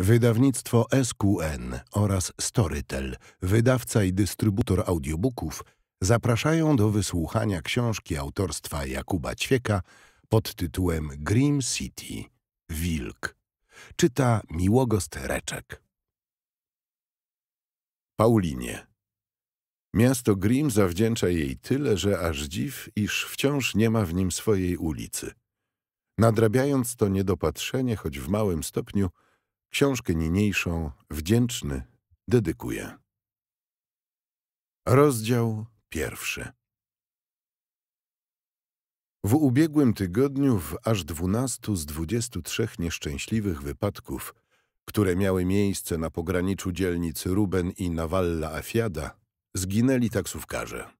Wydawnictwo SQN oraz Storytel, wydawca i dystrybutor audiobooków, zapraszają do wysłuchania książki autorstwa Jakuba Ćwieka pod tytułem Grim City – Wilk. Czyta Miłogost Reczek. Paulinie. Miasto Grim zawdzięcza jej tyle, że aż dziw, iż wciąż nie ma w nim swojej ulicy. Nadrabiając to niedopatrzenie, choć w małym stopniu – Książkę niniejszą wdzięczny dedykuję. Rozdział pierwszy. W ubiegłym tygodniu w aż 12 z 23 nieszczęśliwych wypadków, które miały miejsce na pograniczu dzielnic Ruben i Nawalla Afiada, zginęli taksówkarze.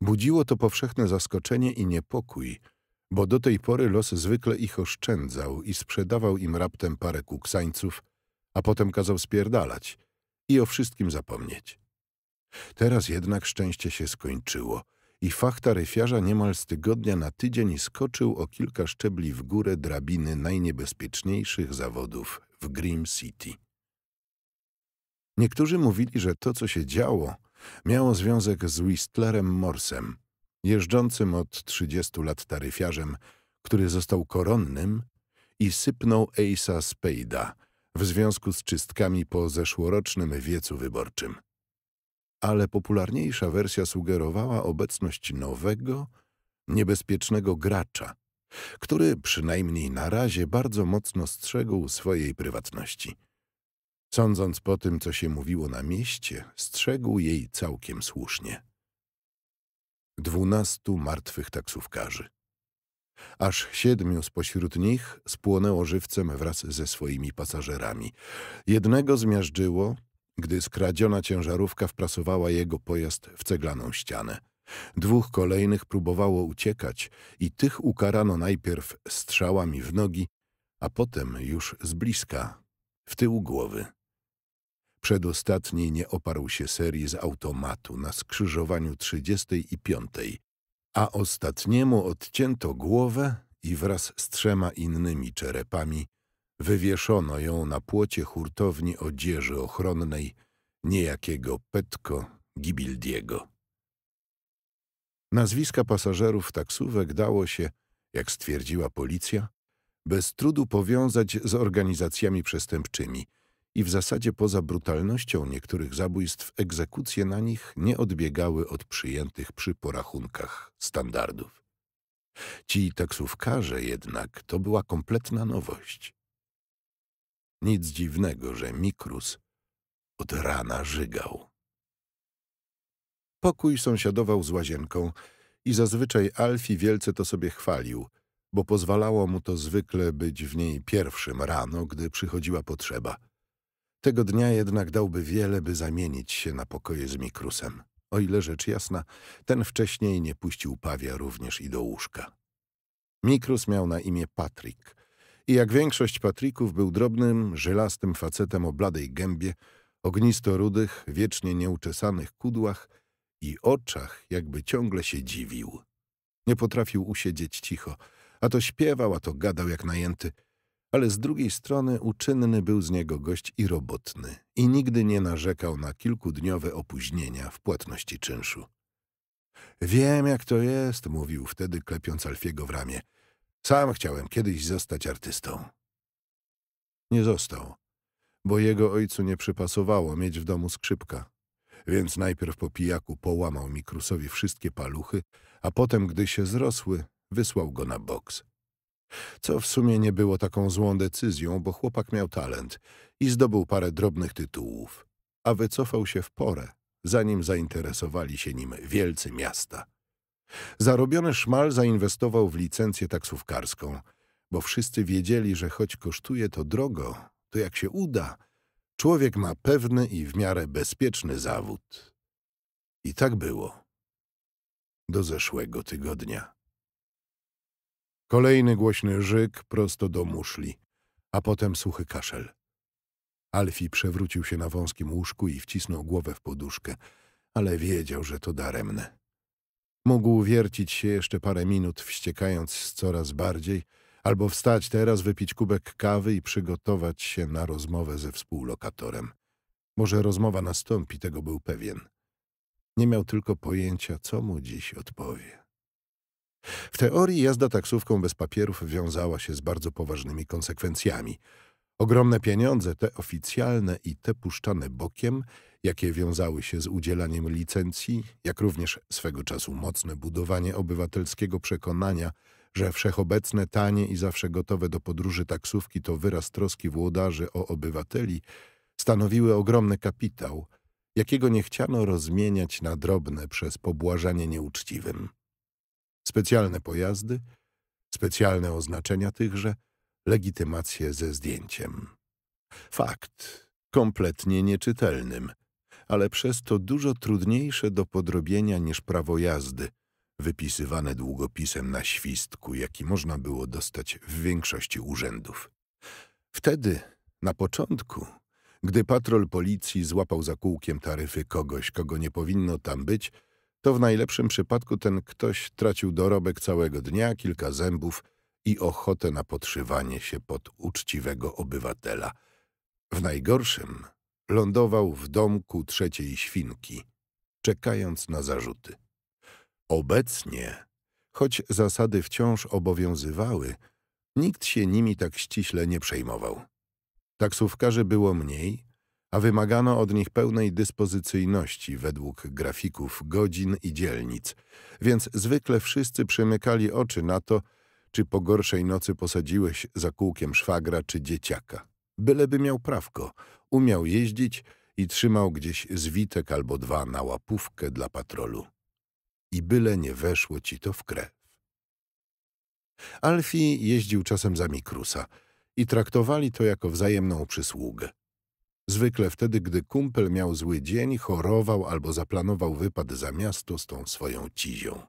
Budziło to powszechne zaskoczenie i niepokój – bo do tej pory los zwykle ich oszczędzał i sprzedawał im raptem parę kuksańców, a potem kazał spierdalać i o wszystkim zapomnieć. Teraz jednak szczęście się skończyło i fach taryfiarza niemal z tygodnia na tydzień skoczył o kilka szczebli w górę drabiny najniebezpieczniejszych zawodów w Grim City. Niektórzy mówili, że to, co się działo, miało związek z Whistlerem Morsem – jeżdżącym od 30 lat taryfiarzem, który został koronnym i sypnął Ace'a Spade'a w związku z czystkami po zeszłorocznym wiecu wyborczym. Ale popularniejsza wersja sugerowała obecność nowego, niebezpiecznego gracza, który przynajmniej na razie bardzo mocno strzegł swojej prywatności. Sądząc po tym, co się mówiło na mieście, strzegł jej całkiem słusznie dwunastu martwych taksówkarzy. Aż siedmiu spośród nich spłonęło żywcem wraz ze swoimi pasażerami. Jednego zmiażdżyło, gdy skradziona ciężarówka wprasowała jego pojazd w ceglaną ścianę. Dwóch kolejnych próbowało uciekać i tych ukarano najpierw strzałami w nogi, a potem już z bliska, w tył głowy. Przedostatni nie oparł się serii z automatu na skrzyżowaniu 35 i piątej, a ostatniemu odcięto głowę i wraz z trzema innymi czerepami wywieszono ją na płocie hurtowni odzieży ochronnej niejakiego Petko Gibildiego. Nazwiska pasażerów taksówek dało się, jak stwierdziła policja, bez trudu powiązać z organizacjami przestępczymi – i w zasadzie poza brutalnością niektórych zabójstw egzekucje na nich nie odbiegały od przyjętych przy porachunkach standardów. Ci taksówkarze jednak to była kompletna nowość. Nic dziwnego, że Mikrus od rana żygał. Pokój sąsiadował z łazienką i zazwyczaj Alfie wielce to sobie chwalił, bo pozwalało mu to zwykle być w niej pierwszym rano, gdy przychodziła potrzeba – tego dnia jednak dałby wiele, by zamienić się na pokoje z Mikrusem. O ile rzecz jasna, ten wcześniej nie puścił Pawia również i do łóżka. Mikrus miał na imię Patryk i jak większość Patryków był drobnym, żelastym facetem o bladej gębie, ognisto-rudych, wiecznie nieuczesanych kudłach i oczach, jakby ciągle się dziwił. Nie potrafił usiedzieć cicho, a to śpiewał, a to gadał jak najęty – ale z drugiej strony uczynny był z niego gość i robotny i nigdy nie narzekał na kilkudniowe opóźnienia w płatności czynszu. Wiem, jak to jest, mówił wtedy, klepiąc Alfiego w ramię. Sam chciałem kiedyś zostać artystą. Nie został, bo jego ojcu nie przypasowało mieć w domu skrzypka. Więc najpierw po pijaku połamał Mikrusowi wszystkie paluchy, a potem, gdy się zrosły, wysłał go na boks. Co w sumie nie było taką złą decyzją, bo chłopak miał talent i zdobył parę drobnych tytułów, a wycofał się w porę, zanim zainteresowali się nim wielcy miasta. Zarobiony szmal zainwestował w licencję taksówkarską, bo wszyscy wiedzieli, że choć kosztuje to drogo, to jak się uda, człowiek ma pewny i w miarę bezpieczny zawód. I tak było. Do zeszłego tygodnia. Kolejny głośny rzyk prosto do muszli, a potem suchy kaszel. Alfie przewrócił się na wąskim łóżku i wcisnął głowę w poduszkę, ale wiedział, że to daremne. Mógł wiercić się jeszcze parę minut, wściekając z coraz bardziej, albo wstać teraz, wypić kubek kawy i przygotować się na rozmowę ze współlokatorem. Może rozmowa nastąpi, tego był pewien. Nie miał tylko pojęcia, co mu dziś odpowie. W teorii jazda taksówką bez papierów wiązała się z bardzo poważnymi konsekwencjami. Ogromne pieniądze, te oficjalne i te puszczane bokiem, jakie wiązały się z udzielaniem licencji, jak również swego czasu mocne budowanie obywatelskiego przekonania, że wszechobecne, tanie i zawsze gotowe do podróży taksówki to wyraz troski włodarzy o obywateli, stanowiły ogromny kapitał, jakiego nie chciano rozmieniać na drobne przez pobłażanie nieuczciwym specjalne pojazdy, specjalne oznaczenia tychże, legitymacje ze zdjęciem. Fakt kompletnie nieczytelnym, ale przez to dużo trudniejsze do podrobienia niż prawo jazdy, wypisywane długopisem na świstku, jaki można było dostać w większości urzędów. Wtedy, na początku, gdy patrol policji złapał za kółkiem taryfy kogoś, kogo nie powinno tam być, to w najlepszym przypadku ten ktoś tracił dorobek całego dnia, kilka zębów i ochotę na podszywanie się pod uczciwego obywatela. W najgorszym lądował w domku trzeciej świnki, czekając na zarzuty. Obecnie, choć zasady wciąż obowiązywały, nikt się nimi tak ściśle nie przejmował. Taksówkarzy było mniej, a wymagano od nich pełnej dyspozycyjności według grafików godzin i dzielnic, więc zwykle wszyscy przymykali oczy na to, czy po gorszej nocy posadziłeś za kółkiem szwagra czy dzieciaka. Byleby miał prawko, umiał jeździć i trzymał gdzieś zwitek albo dwa na łapówkę dla patrolu. I byle nie weszło ci to w krew. Alfie jeździł czasem za Mikrusa i traktowali to jako wzajemną przysługę. Zwykle wtedy, gdy kumpel miał zły dzień, chorował albo zaplanował wypad za miasto z tą swoją cizią.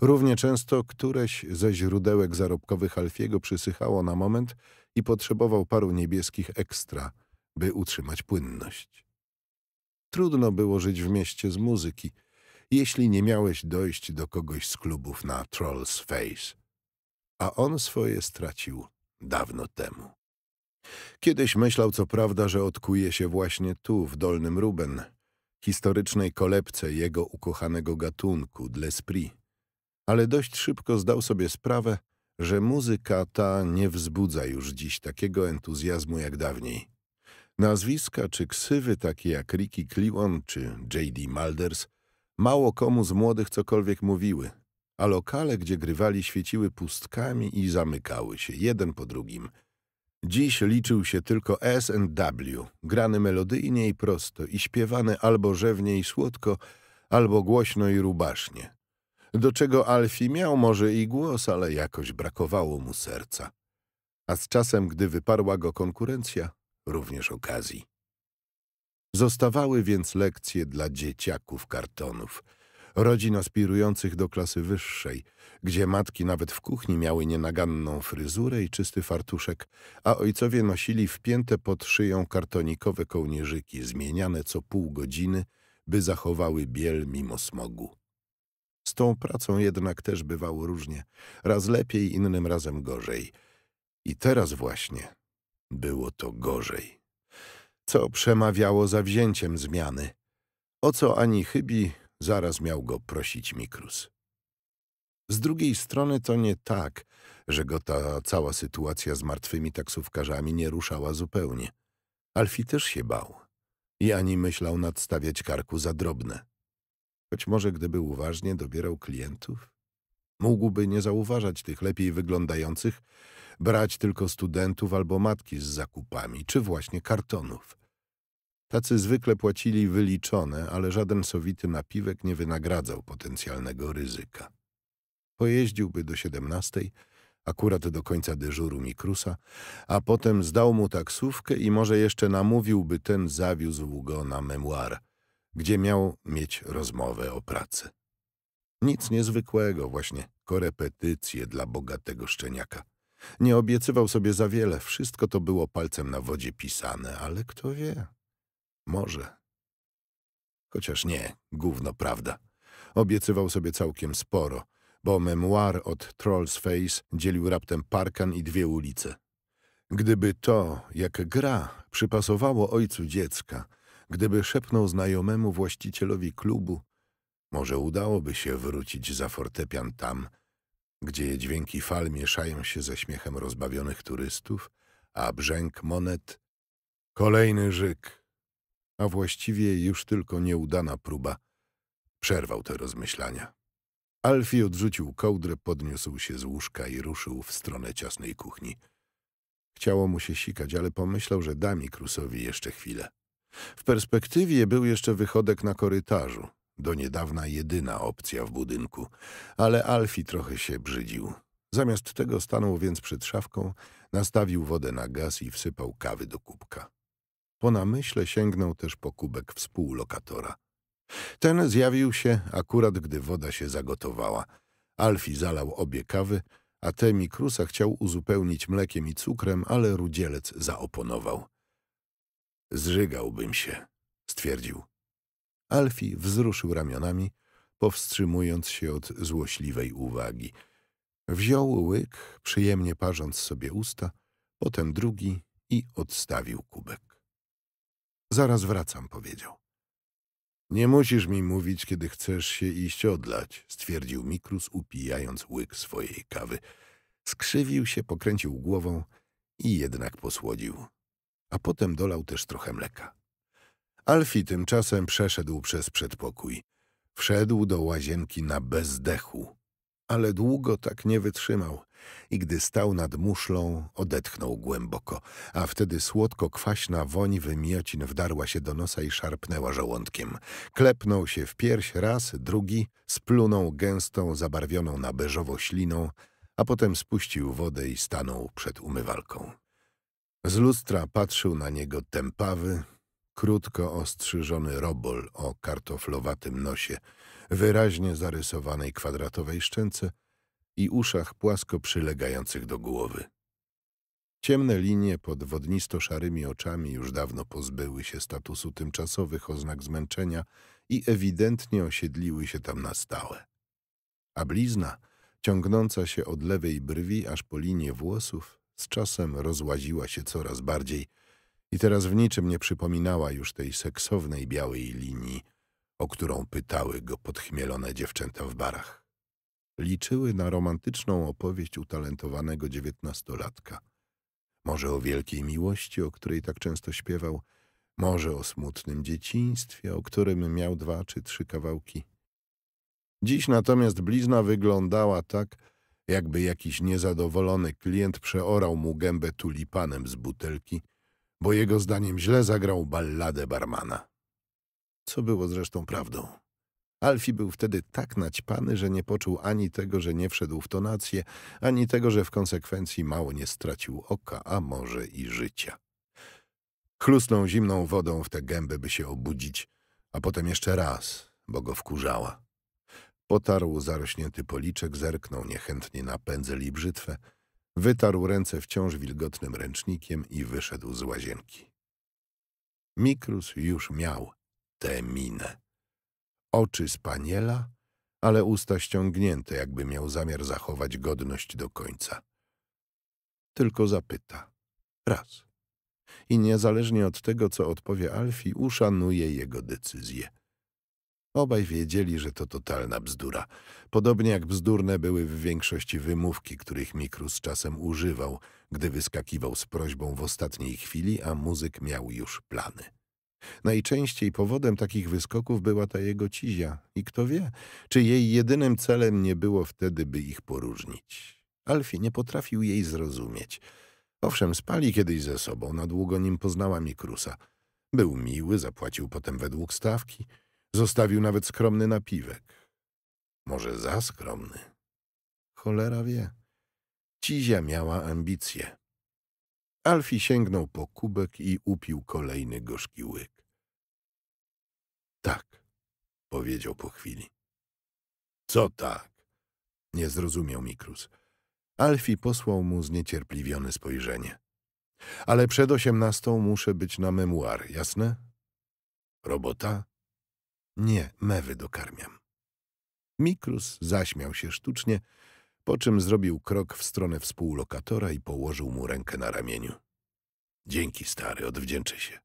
Równie często któreś ze źródełek zarobkowych Alfiego przysychało na moment i potrzebował paru niebieskich ekstra, by utrzymać płynność. Trudno było żyć w mieście z muzyki, jeśli nie miałeś dojść do kogoś z klubów na Trolls Face. A on swoje stracił dawno temu. Kiedyś myślał co prawda, że odkuje się właśnie tu, w Dolnym Ruben, historycznej kolebce jego ukochanego gatunku, L'Esprit. Ale dość szybko zdał sobie sprawę, że muzyka ta nie wzbudza już dziś takiego entuzjazmu jak dawniej. Nazwiska czy ksywy takie jak Ricky Clewan czy J.D. Malders mało komu z młodych cokolwiek mówiły, a lokale, gdzie grywali, świeciły pustkami i zamykały się jeden po drugim – Dziś liczył się tylko S&W, grany melodyjnie i prosto i śpiewany albo rzewnie i słodko, albo głośno i rubasznie. Do czego Alfie miał może i głos, ale jakoś brakowało mu serca. A z czasem, gdy wyparła go konkurencja, również okazji. Zostawały więc lekcje dla dzieciaków kartonów – rodzin aspirujących do klasy wyższej, gdzie matki nawet w kuchni miały nienaganną fryzurę i czysty fartuszek, a ojcowie nosili wpięte pod szyją kartonikowe kołnierzyki, zmieniane co pół godziny, by zachowały biel mimo smogu. Z tą pracą jednak też bywało różnie, raz lepiej, innym razem gorzej. I teraz właśnie było to gorzej. Co przemawiało za wzięciem zmiany? O co ani chybi Zaraz miał go prosić Mikrus. Z drugiej strony to nie tak, że go ta cała sytuacja z martwymi taksówkarzami nie ruszała zupełnie. Alfie też się bał. I ani myślał nadstawiać karku za drobne. Choć może gdyby uważnie dobierał klientów, mógłby nie zauważać tych lepiej wyglądających, brać tylko studentów albo matki z zakupami, czy właśnie kartonów – Tacy zwykle płacili wyliczone, ale żaden sowity napiwek nie wynagradzał potencjalnego ryzyka. Pojeździłby do siedemnastej, akurat do końca dyżuru Mikrusa, a potem zdał mu taksówkę i może jeszcze namówiłby ten zawiózł go na memuar, gdzie miał mieć rozmowę o pracy. Nic niezwykłego, właśnie korepetycje dla bogatego szczeniaka. Nie obiecywał sobie za wiele, wszystko to było palcem na wodzie pisane, ale kto wie... Może. Chociaż nie, gówno prawda. Obiecywał sobie całkiem sporo, bo memoir od Trolls Face dzielił raptem parkan i dwie ulice. Gdyby to, jak gra, przypasowało ojcu dziecka, gdyby szepnął znajomemu właścicielowi klubu, może udałoby się wrócić za fortepian tam, gdzie dźwięki fal mieszają się ze śmiechem rozbawionych turystów, a brzęk monet... Kolejny żyk a właściwie już tylko nieudana próba, przerwał te rozmyślania. Alfie odrzucił kołdrę, podniósł się z łóżka i ruszył w stronę ciasnej kuchni. Chciało mu się sikać, ale pomyślał, że da Mikrusowi jeszcze chwilę. W perspektywie był jeszcze wychodek na korytarzu, do niedawna jedyna opcja w budynku, ale Alfie trochę się brzydził. Zamiast tego stanął więc przed szafką, nastawił wodę na gaz i wsypał kawy do kubka. Po namyśle sięgnął też po kubek współlokatora. Ten zjawił się akurat, gdy woda się zagotowała. Alfi zalał obie kawy, a Temi Krusa chciał uzupełnić mlekiem i cukrem, ale rudzielec zaoponował. Zżygałbym się, stwierdził. Alfi wzruszył ramionami, powstrzymując się od złośliwej uwagi. Wziął łyk, przyjemnie parząc sobie usta, potem drugi i odstawił kubek. Zaraz wracam, powiedział. Nie musisz mi mówić, kiedy chcesz się iść odlać, stwierdził Mikrus, upijając łyk swojej kawy. Skrzywił się, pokręcił głową i jednak posłodził. A potem dolał też trochę mleka. Alfie tymczasem przeszedł przez przedpokój. Wszedł do łazienki na bezdechu, ale długo tak nie wytrzymał i gdy stał nad muszlą, odetchnął głęboko, a wtedy słodko-kwaśna woń wymiocin wdarła się do nosa i szarpnęła żołądkiem. Klepnął się w pierś raz, drugi, splunął gęstą, zabarwioną na beżowo śliną, a potem spuścił wodę i stanął przed umywalką. Z lustra patrzył na niego tępawy, krótko ostrzyżony robol o kartoflowatym nosie – wyraźnie zarysowanej kwadratowej szczęce i uszach płasko przylegających do głowy. Ciemne linie pod wodnisto-szarymi oczami już dawno pozbyły się statusu tymczasowych oznak zmęczenia i ewidentnie osiedliły się tam na stałe. A blizna, ciągnąca się od lewej brwi aż po linię włosów, z czasem rozłaziła się coraz bardziej i teraz w niczym nie przypominała już tej seksownej białej linii, o którą pytały go podchmielone dziewczęta w barach. Liczyły na romantyczną opowieść utalentowanego dziewiętnastolatka. Może o wielkiej miłości, o której tak często śpiewał, może o smutnym dzieciństwie, o którym miał dwa czy trzy kawałki. Dziś natomiast blizna wyglądała tak, jakby jakiś niezadowolony klient przeorał mu gębę tulipanem z butelki, bo jego zdaniem źle zagrał balladę barmana co było zresztą prawdą. Alfie był wtedy tak naćpany, że nie poczuł ani tego, że nie wszedł w tonację, ani tego, że w konsekwencji mało nie stracił oka, a może i życia. Chlusnął zimną wodą w te gęby, by się obudzić, a potem jeszcze raz, bo go wkurzała. Potarł zarośnięty policzek, zerknął niechętnie na pędzel i brzytwę, wytarł ręce wciąż wilgotnym ręcznikiem i wyszedł z łazienki. Mikrus już miał tę minę. Oczy spaniela, ale usta ściągnięte, jakby miał zamiar zachować godność do końca. Tylko zapyta. Raz. I niezależnie od tego, co odpowie Alfie, uszanuje jego decyzję. Obaj wiedzieli, że to totalna bzdura. Podobnie jak bzdurne były w większości wymówki, których Mikrus czasem używał, gdy wyskakiwał z prośbą w ostatniej chwili, a muzyk miał już plany. Najczęściej powodem takich wyskoków była ta jego cizia i kto wie, czy jej jedynym celem nie było wtedy, by ich poróżnić. Alfie nie potrafił jej zrozumieć. Owszem, spali kiedyś ze sobą, na długo nim poznała Mikrusa. Był miły, zapłacił potem według stawki, zostawił nawet skromny napiwek. Może za skromny? Cholera wie. Cizia miała ambicje. Alfie sięgnął po kubek i upił kolejny gorzki łyk. Tak, powiedział po chwili. Co tak? Nie zrozumiał Mikrus. Alfie posłał mu zniecierpliwione spojrzenie. Ale przed osiemnastą muszę być na memuar, jasne? Robota? Nie, mewy dokarmiam. Mikrus zaśmiał się sztucznie po czym zrobił krok w stronę współlokatora i położył mu rękę na ramieniu. Dzięki, stary, odwdzięczy się.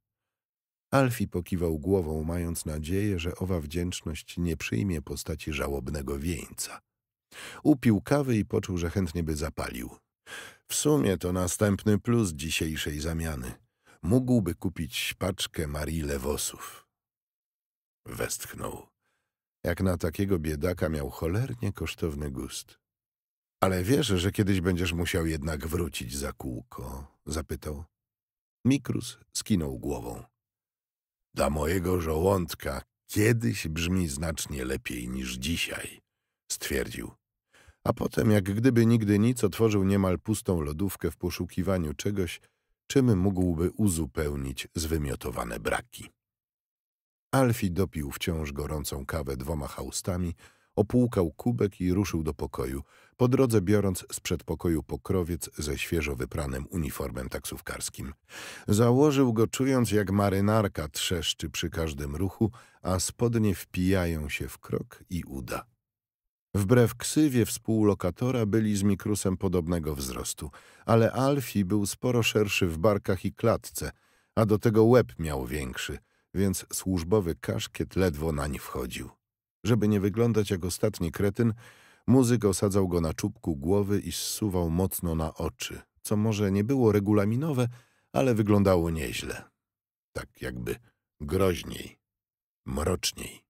Alfie pokiwał głową, mając nadzieję, że owa wdzięczność nie przyjmie postaci żałobnego wieńca. Upił kawy i poczuł, że chętnie by zapalił. W sumie to następny plus dzisiejszej zamiany. Mógłby kupić paczkę Marii Lewosów. Westchnął. Jak na takiego biedaka miał cholernie kosztowny gust. Ale wiesz, że kiedyś będziesz musiał jednak wrócić za kółko? zapytał. Mikrus skinął głową. Dla mojego żołądka kiedyś brzmi znacznie lepiej niż dzisiaj, stwierdził. A potem, jak gdyby nigdy nic, otworzył niemal pustą lodówkę w poszukiwaniu czegoś, czym mógłby uzupełnić zwymiotowane braki. Alfie dopił wciąż gorącą kawę dwoma haustami, opłukał kubek i ruszył do pokoju, po drodze biorąc z przedpokoju pokrowiec ze świeżo wypranym uniformem taksówkarskim. Założył go czując, jak marynarka trzeszczy przy każdym ruchu, a spodnie wpijają się w krok i uda. Wbrew ksywie współlokatora byli z Mikrusem podobnego wzrostu, ale Alfie był sporo szerszy w barkach i klatce, a do tego łeb miał większy, więc służbowy kaszkiet ledwo nań wchodził. Żeby nie wyglądać jak ostatni kretyn, muzyk osadzał go na czubku głowy i zsuwał mocno na oczy, co może nie było regulaminowe, ale wyglądało nieźle. Tak jakby groźniej, mroczniej.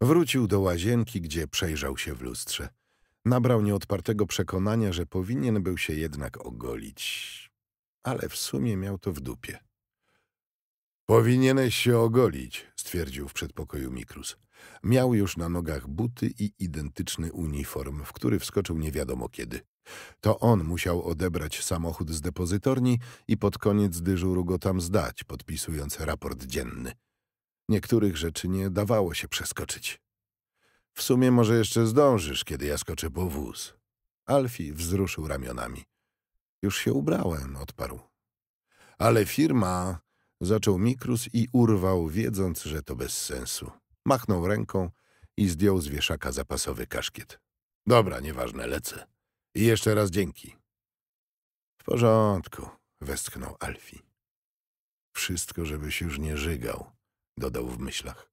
Wrócił do łazienki, gdzie przejrzał się w lustrze. Nabrał nieodpartego przekonania, że powinien był się jednak ogolić. Ale w sumie miał to w dupie. Powinieneś się ogolić, stwierdził w przedpokoju Mikrus. Miał już na nogach buty i identyczny uniform, w który wskoczył nie wiadomo kiedy. To on musiał odebrać samochód z depozytorni i pod koniec dyżuru go tam zdać, podpisując raport dzienny. Niektórych rzeczy nie dawało się przeskoczyć. W sumie może jeszcze zdążysz, kiedy ja skoczę po wóz. Alfie wzruszył ramionami. Już się ubrałem, odparł. Ale firma... Zaczął Mikrus i urwał, wiedząc, że to bez sensu. Machnął ręką i zdjął z wieszaka zapasowy kaszkiet. Dobra, nieważne, lecę. I jeszcze raz dzięki. W porządku, westchnął Alfie. Wszystko, żebyś już nie żygał, dodał w myślach.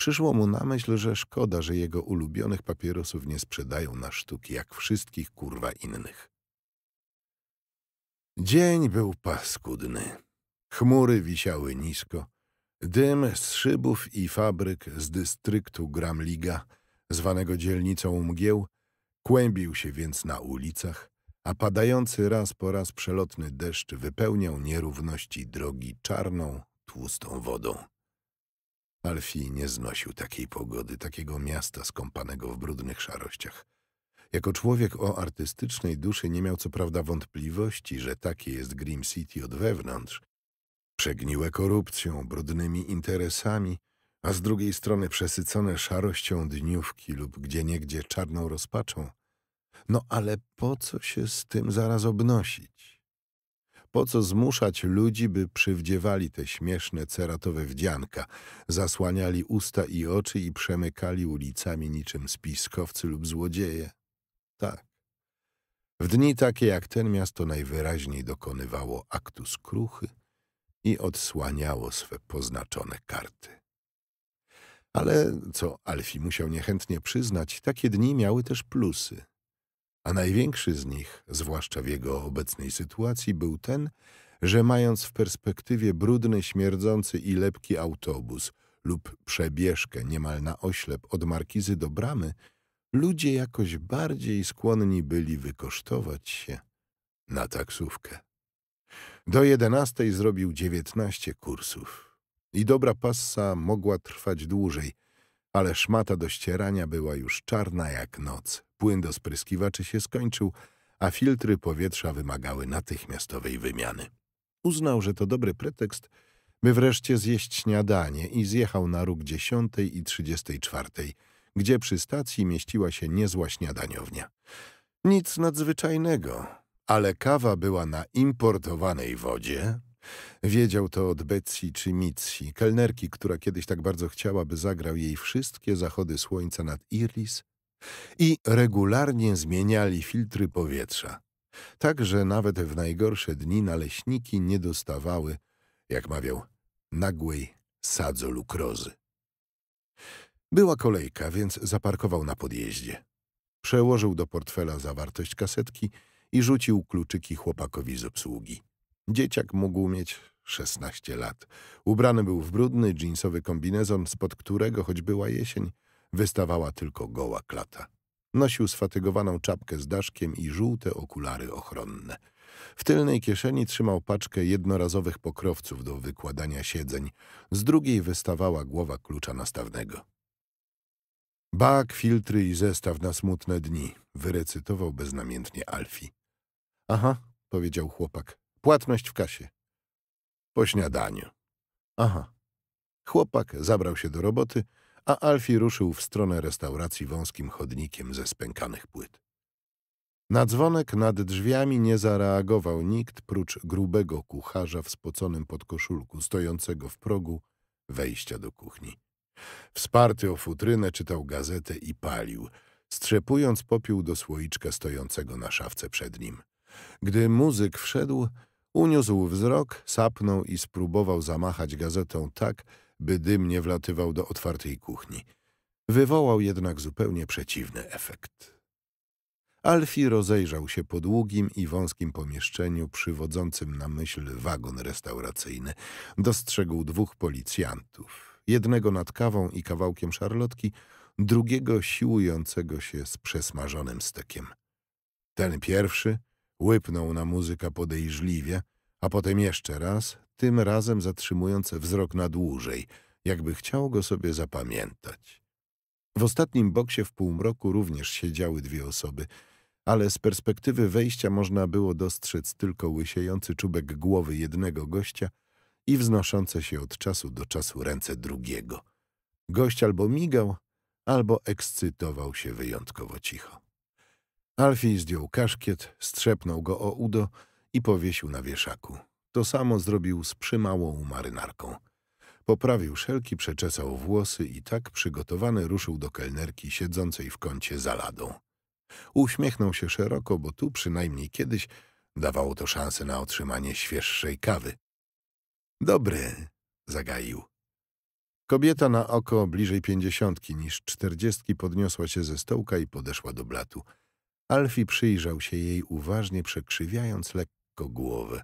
Przyszło mu na myśl, że szkoda, że jego ulubionych papierosów nie sprzedają na sztuki, jak wszystkich kurwa innych. Dzień był paskudny. Chmury wisiały nisko, Dym z szybów i fabryk z dystryktu Gramliga, zwanego dzielnicą mgieł, kłębił się więc na ulicach, a padający raz po raz przelotny deszcz wypełniał nierówności drogi czarną, tłustą wodą. Alfie nie znosił takiej pogody, takiego miasta skąpanego w brudnych szarościach. Jako człowiek o artystycznej duszy nie miał co prawda wątpliwości, że takie jest Grim City od wewnątrz – Przegniłe korupcją, brudnymi interesami, a z drugiej strony przesycone szarością dniówki lub gdzieniegdzie czarną rozpaczą. No ale po co się z tym zaraz obnosić? Po co zmuszać ludzi, by przywdziewali te śmieszne, ceratowe wdzianka, zasłaniali usta i oczy i przemykali ulicami niczym spiskowcy lub złodzieje? Tak. W dni takie jak ten miasto najwyraźniej dokonywało aktu skruchy, i odsłaniało swe poznaczone karty. Ale, co Alfie musiał niechętnie przyznać, takie dni miały też plusy. A największy z nich, zwłaszcza w jego obecnej sytuacji, był ten, że mając w perspektywie brudny, śmierdzący i lepki autobus lub przebieżkę niemal na oślep od markizy do bramy, ludzie jakoś bardziej skłonni byli wykosztować się na taksówkę. Do jedenastej zrobił dziewiętnaście kursów. I dobra passa mogła trwać dłużej, ale szmata do ścierania była już czarna jak noc. Płyn do spryskiwaczy się skończył, a filtry powietrza wymagały natychmiastowej wymiany. Uznał, że to dobry pretekst, by wreszcie zjeść śniadanie i zjechał na róg dziesiątej i trzydziestej czwartej, gdzie przy stacji mieściła się niezła śniadaniownia. Nic nadzwyczajnego, ale kawa była na importowanej wodzie? Wiedział to od Betsy czy Mici. kelnerki, która kiedyś tak bardzo chciała, by zagrał jej wszystkie zachody słońca nad Irlis i regularnie zmieniali filtry powietrza, tak że nawet w najgorsze dni naleśniki nie dostawały, jak mawiał, nagłej sadzolukrozy. Była kolejka, więc zaparkował na podjeździe. Przełożył do portfela zawartość kasetki – i rzucił kluczyki chłopakowi z obsługi. Dzieciak mógł mieć 16 lat. Ubrany był w brudny, dżinsowy kombinezon, spod którego, choć była jesień, wystawała tylko goła klata. Nosił sfatygowaną czapkę z daszkiem i żółte okulary ochronne. W tylnej kieszeni trzymał paczkę jednorazowych pokrowców do wykładania siedzeń, z drugiej wystawała głowa klucza nastawnego. Bak, filtry i zestaw na smutne dni, wyrecytował beznamiętnie Alfie. Aha, powiedział chłopak. Płatność w kasie. Po śniadaniu. Aha. Chłopak zabrał się do roboty, a Alfie ruszył w stronę restauracji wąskim chodnikiem ze spękanych płyt. Na dzwonek nad drzwiami nie zareagował nikt prócz grubego kucharza w spoconym podkoszulku stojącego w progu wejścia do kuchni. Wsparty o futrynę czytał gazetę i palił, strzepując popiół do słoiczka stojącego na szafce przed nim. Gdy muzyk wszedł, uniósł wzrok, sapnął i spróbował zamachać gazetą tak, by dym nie wlatywał do otwartej kuchni. Wywołał jednak zupełnie przeciwny efekt. Alfie rozejrzał się po długim i wąskim pomieszczeniu przywodzącym na myśl wagon restauracyjny. Dostrzegł dwóch policjantów, jednego nad kawą i kawałkiem szarlotki, drugiego siłującego się z przesmażonym stekiem. Ten pierwszy Łypnął na muzyka podejrzliwie, a potem jeszcze raz, tym razem zatrzymując wzrok na dłużej, jakby chciał go sobie zapamiętać. W ostatnim boksie w półmroku również siedziały dwie osoby, ale z perspektywy wejścia można było dostrzec tylko łysiejący czubek głowy jednego gościa i wznoszące się od czasu do czasu ręce drugiego. Gość albo migał, albo ekscytował się wyjątkowo cicho. Alfie zdjął kaszkiet, strzepnął go o udo i powiesił na wieszaku. To samo zrobił z przymałą marynarką. Poprawił szelki, przeczesał włosy i tak przygotowany ruszył do kelnerki siedzącej w kącie za ladą. Uśmiechnął się szeroko, bo tu przynajmniej kiedyś dawało to szansę na otrzymanie świeższej kawy. Dobry, zagaił. Kobieta na oko bliżej pięćdziesiątki niż czterdziestki podniosła się ze stołka i podeszła do blatu. Alfi przyjrzał się jej uważnie, przekrzywiając lekko głowę.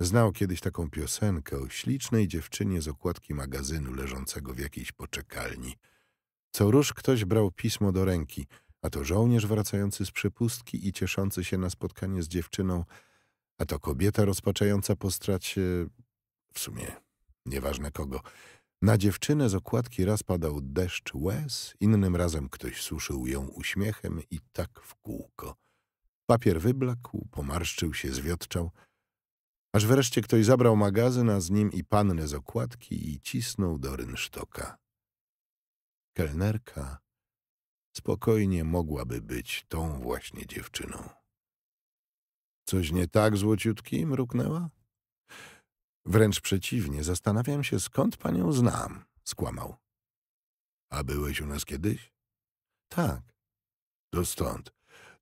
Znał kiedyś taką piosenkę o ślicznej dziewczynie z okładki magazynu leżącego w jakiejś poczekalni. Co róż ktoś brał pismo do ręki, a to żołnierz wracający z przepustki i cieszący się na spotkanie z dziewczyną, a to kobieta rozpaczająca po stracie, w sumie nieważne kogo, na dziewczynę z okładki raz padał deszcz łez, innym razem ktoś suszył ją uśmiechem i tak w kółko. Papier wyblakł, pomarszczył się, zwiotczał, aż wreszcie ktoś zabrał magazyn, a z nim i pannę z okładki i cisnął do rynsztoka. Kelnerka spokojnie mogłaby być tą właśnie dziewczyną. Coś nie tak, złociutki? mruknęła. Wręcz przeciwnie, zastanawiam się, skąd panią znam, skłamał. A byłeś u nas kiedyś? Tak. To stąd.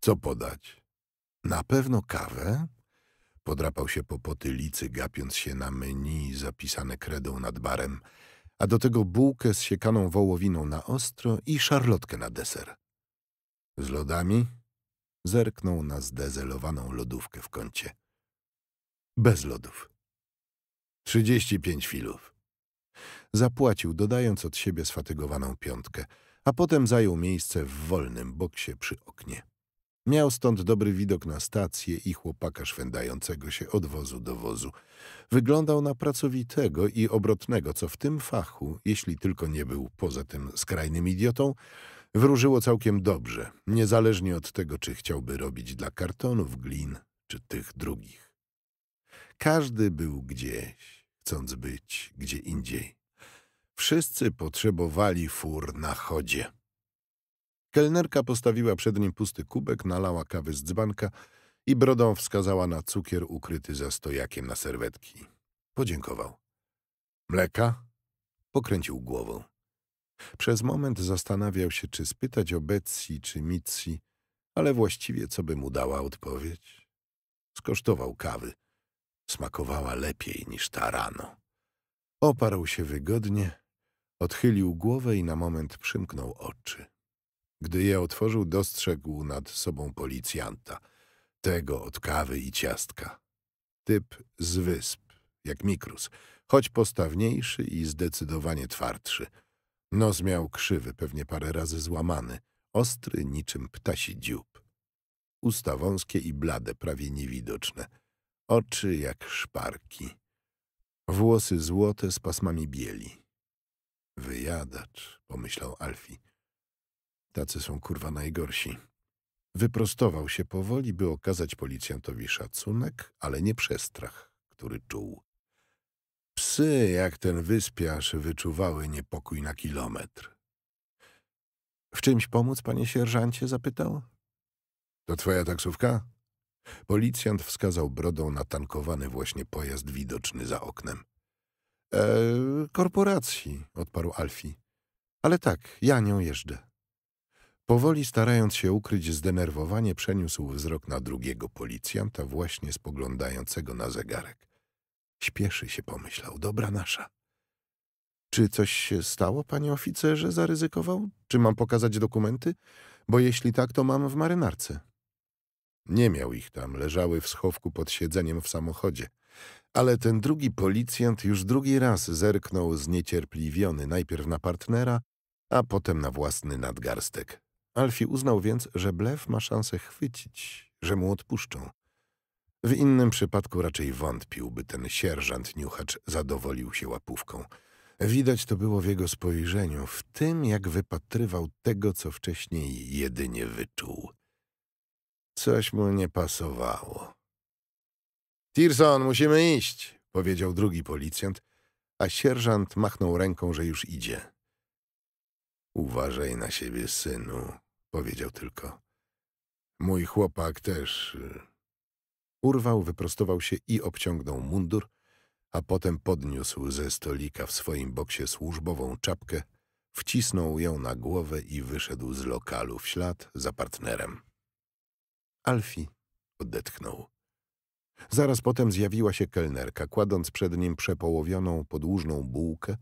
Co podać? Na pewno kawę? Podrapał się po potylicy, gapiąc się na menu zapisane kredą nad barem, a do tego bułkę z siekaną wołowiną na ostro i szarlotkę na deser. Z lodami? Zerknął na zdezelowaną lodówkę w kącie. Bez lodów. 35 filów. Zapłacił, dodając od siebie sfatygowaną piątkę, a potem zajął miejsce w wolnym boksie przy oknie. Miał stąd dobry widok na stację i chłopaka szwędającego się od wozu do wozu. Wyglądał na pracowitego i obrotnego, co w tym fachu, jeśli tylko nie był poza tym skrajnym idiotą, wróżyło całkiem dobrze, niezależnie od tego, czy chciałby robić dla kartonów, glin czy tych drugich. Każdy był gdzieś, chcąc być gdzie indziej. Wszyscy potrzebowali fur na chodzie. Kelnerka postawiła przed nim pusty kubek, nalała kawy z dzbanka i brodą wskazała na cukier ukryty za stojakiem na serwetki. Podziękował. Mleka? Pokręcił głową. Przez moment zastanawiał się, czy spytać o Betsy czy Mitzi, ale właściwie co by mu dała odpowiedź? Skosztował kawy. Smakowała lepiej niż ta rano. Oparł się wygodnie, odchylił głowę i na moment przymknął oczy. Gdy je otworzył, dostrzegł nad sobą policjanta, tego od kawy i ciastka. Typ z wysp, jak mikrus, choć postawniejszy i zdecydowanie twardszy. Nos miał krzywy, pewnie parę razy złamany, ostry niczym ptasi dziób. Usta wąskie i blade, prawie niewidoczne – oczy jak szparki, włosy złote z pasmami bieli. Wyjadacz, pomyślał Alfie. Tacy są kurwa najgorsi. Wyprostował się powoli, by okazać policjantowi szacunek, ale nie przestrach, który czuł. Psy, jak ten wyspiarz, wyczuwały niepokój na kilometr. — W czymś pomóc, panie sierżancie? — zapytał. — To twoja taksówka? Policjant wskazał brodą na tankowany właśnie pojazd widoczny za oknem. E, korporacji, odparł Alfie. Ale tak, ja nią jeżdżę. Powoli starając się ukryć zdenerwowanie, przeniósł wzrok na drugiego policjanta, właśnie spoglądającego na zegarek. Śpieszy się, pomyślał, dobra nasza. Czy coś się stało, panie oficerze, zaryzykował? Czy mam pokazać dokumenty? Bo jeśli tak, to mam w marynarce. Nie miał ich tam, leżały w schowku pod siedzeniem w samochodzie. Ale ten drugi policjant już drugi raz zerknął zniecierpliwiony najpierw na partnera, a potem na własny nadgarstek. Alfie uznał więc, że blef ma szansę chwycić, że mu odpuszczą. W innym przypadku raczej wątpił, by ten sierżant niuchacz zadowolił się łapówką. Widać to było w jego spojrzeniu, w tym jak wypatrywał tego, co wcześniej jedynie wyczuł. Coś mu nie pasowało. Tirson, musimy iść, powiedział drugi policjant, a sierżant machnął ręką, że już idzie. Uważaj na siebie, synu, powiedział tylko. Mój chłopak też. Y, urwał, wyprostował się i obciągnął mundur, a potem podniósł ze stolika w swoim boksie służbową czapkę, wcisnął ją na głowę i wyszedł z lokalu w ślad za partnerem. Alfie odetchnął. Zaraz potem zjawiła się kelnerka, kładąc przed nim przepołowioną, podłużną bułkę,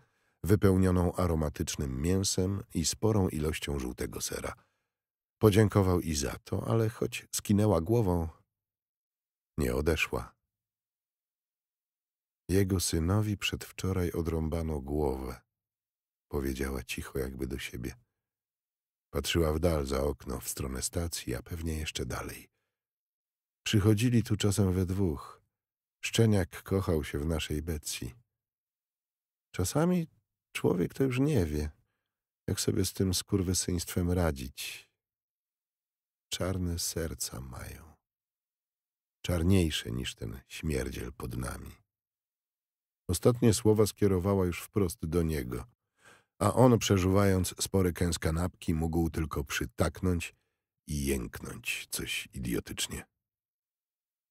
wypełnioną aromatycznym mięsem i sporą ilością żółtego sera. Podziękował i za to, ale choć skinęła głową, nie odeszła. Jego synowi przedwczoraj odrąbano głowę, powiedziała cicho jakby do siebie. Patrzyła w dal za okno, w stronę stacji, a pewnie jeszcze dalej. Przychodzili tu czasem we dwóch. Szczeniak kochał się w naszej Becji. Czasami człowiek to już nie wie, jak sobie z tym skurwysyństwem radzić. Czarne serca mają. Czarniejsze niż ten śmierdziel pod nami. Ostatnie słowa skierowała już wprost do niego, a on, przeżuwając spory kęs kanapki, mógł tylko przytaknąć i jęknąć coś idiotycznie.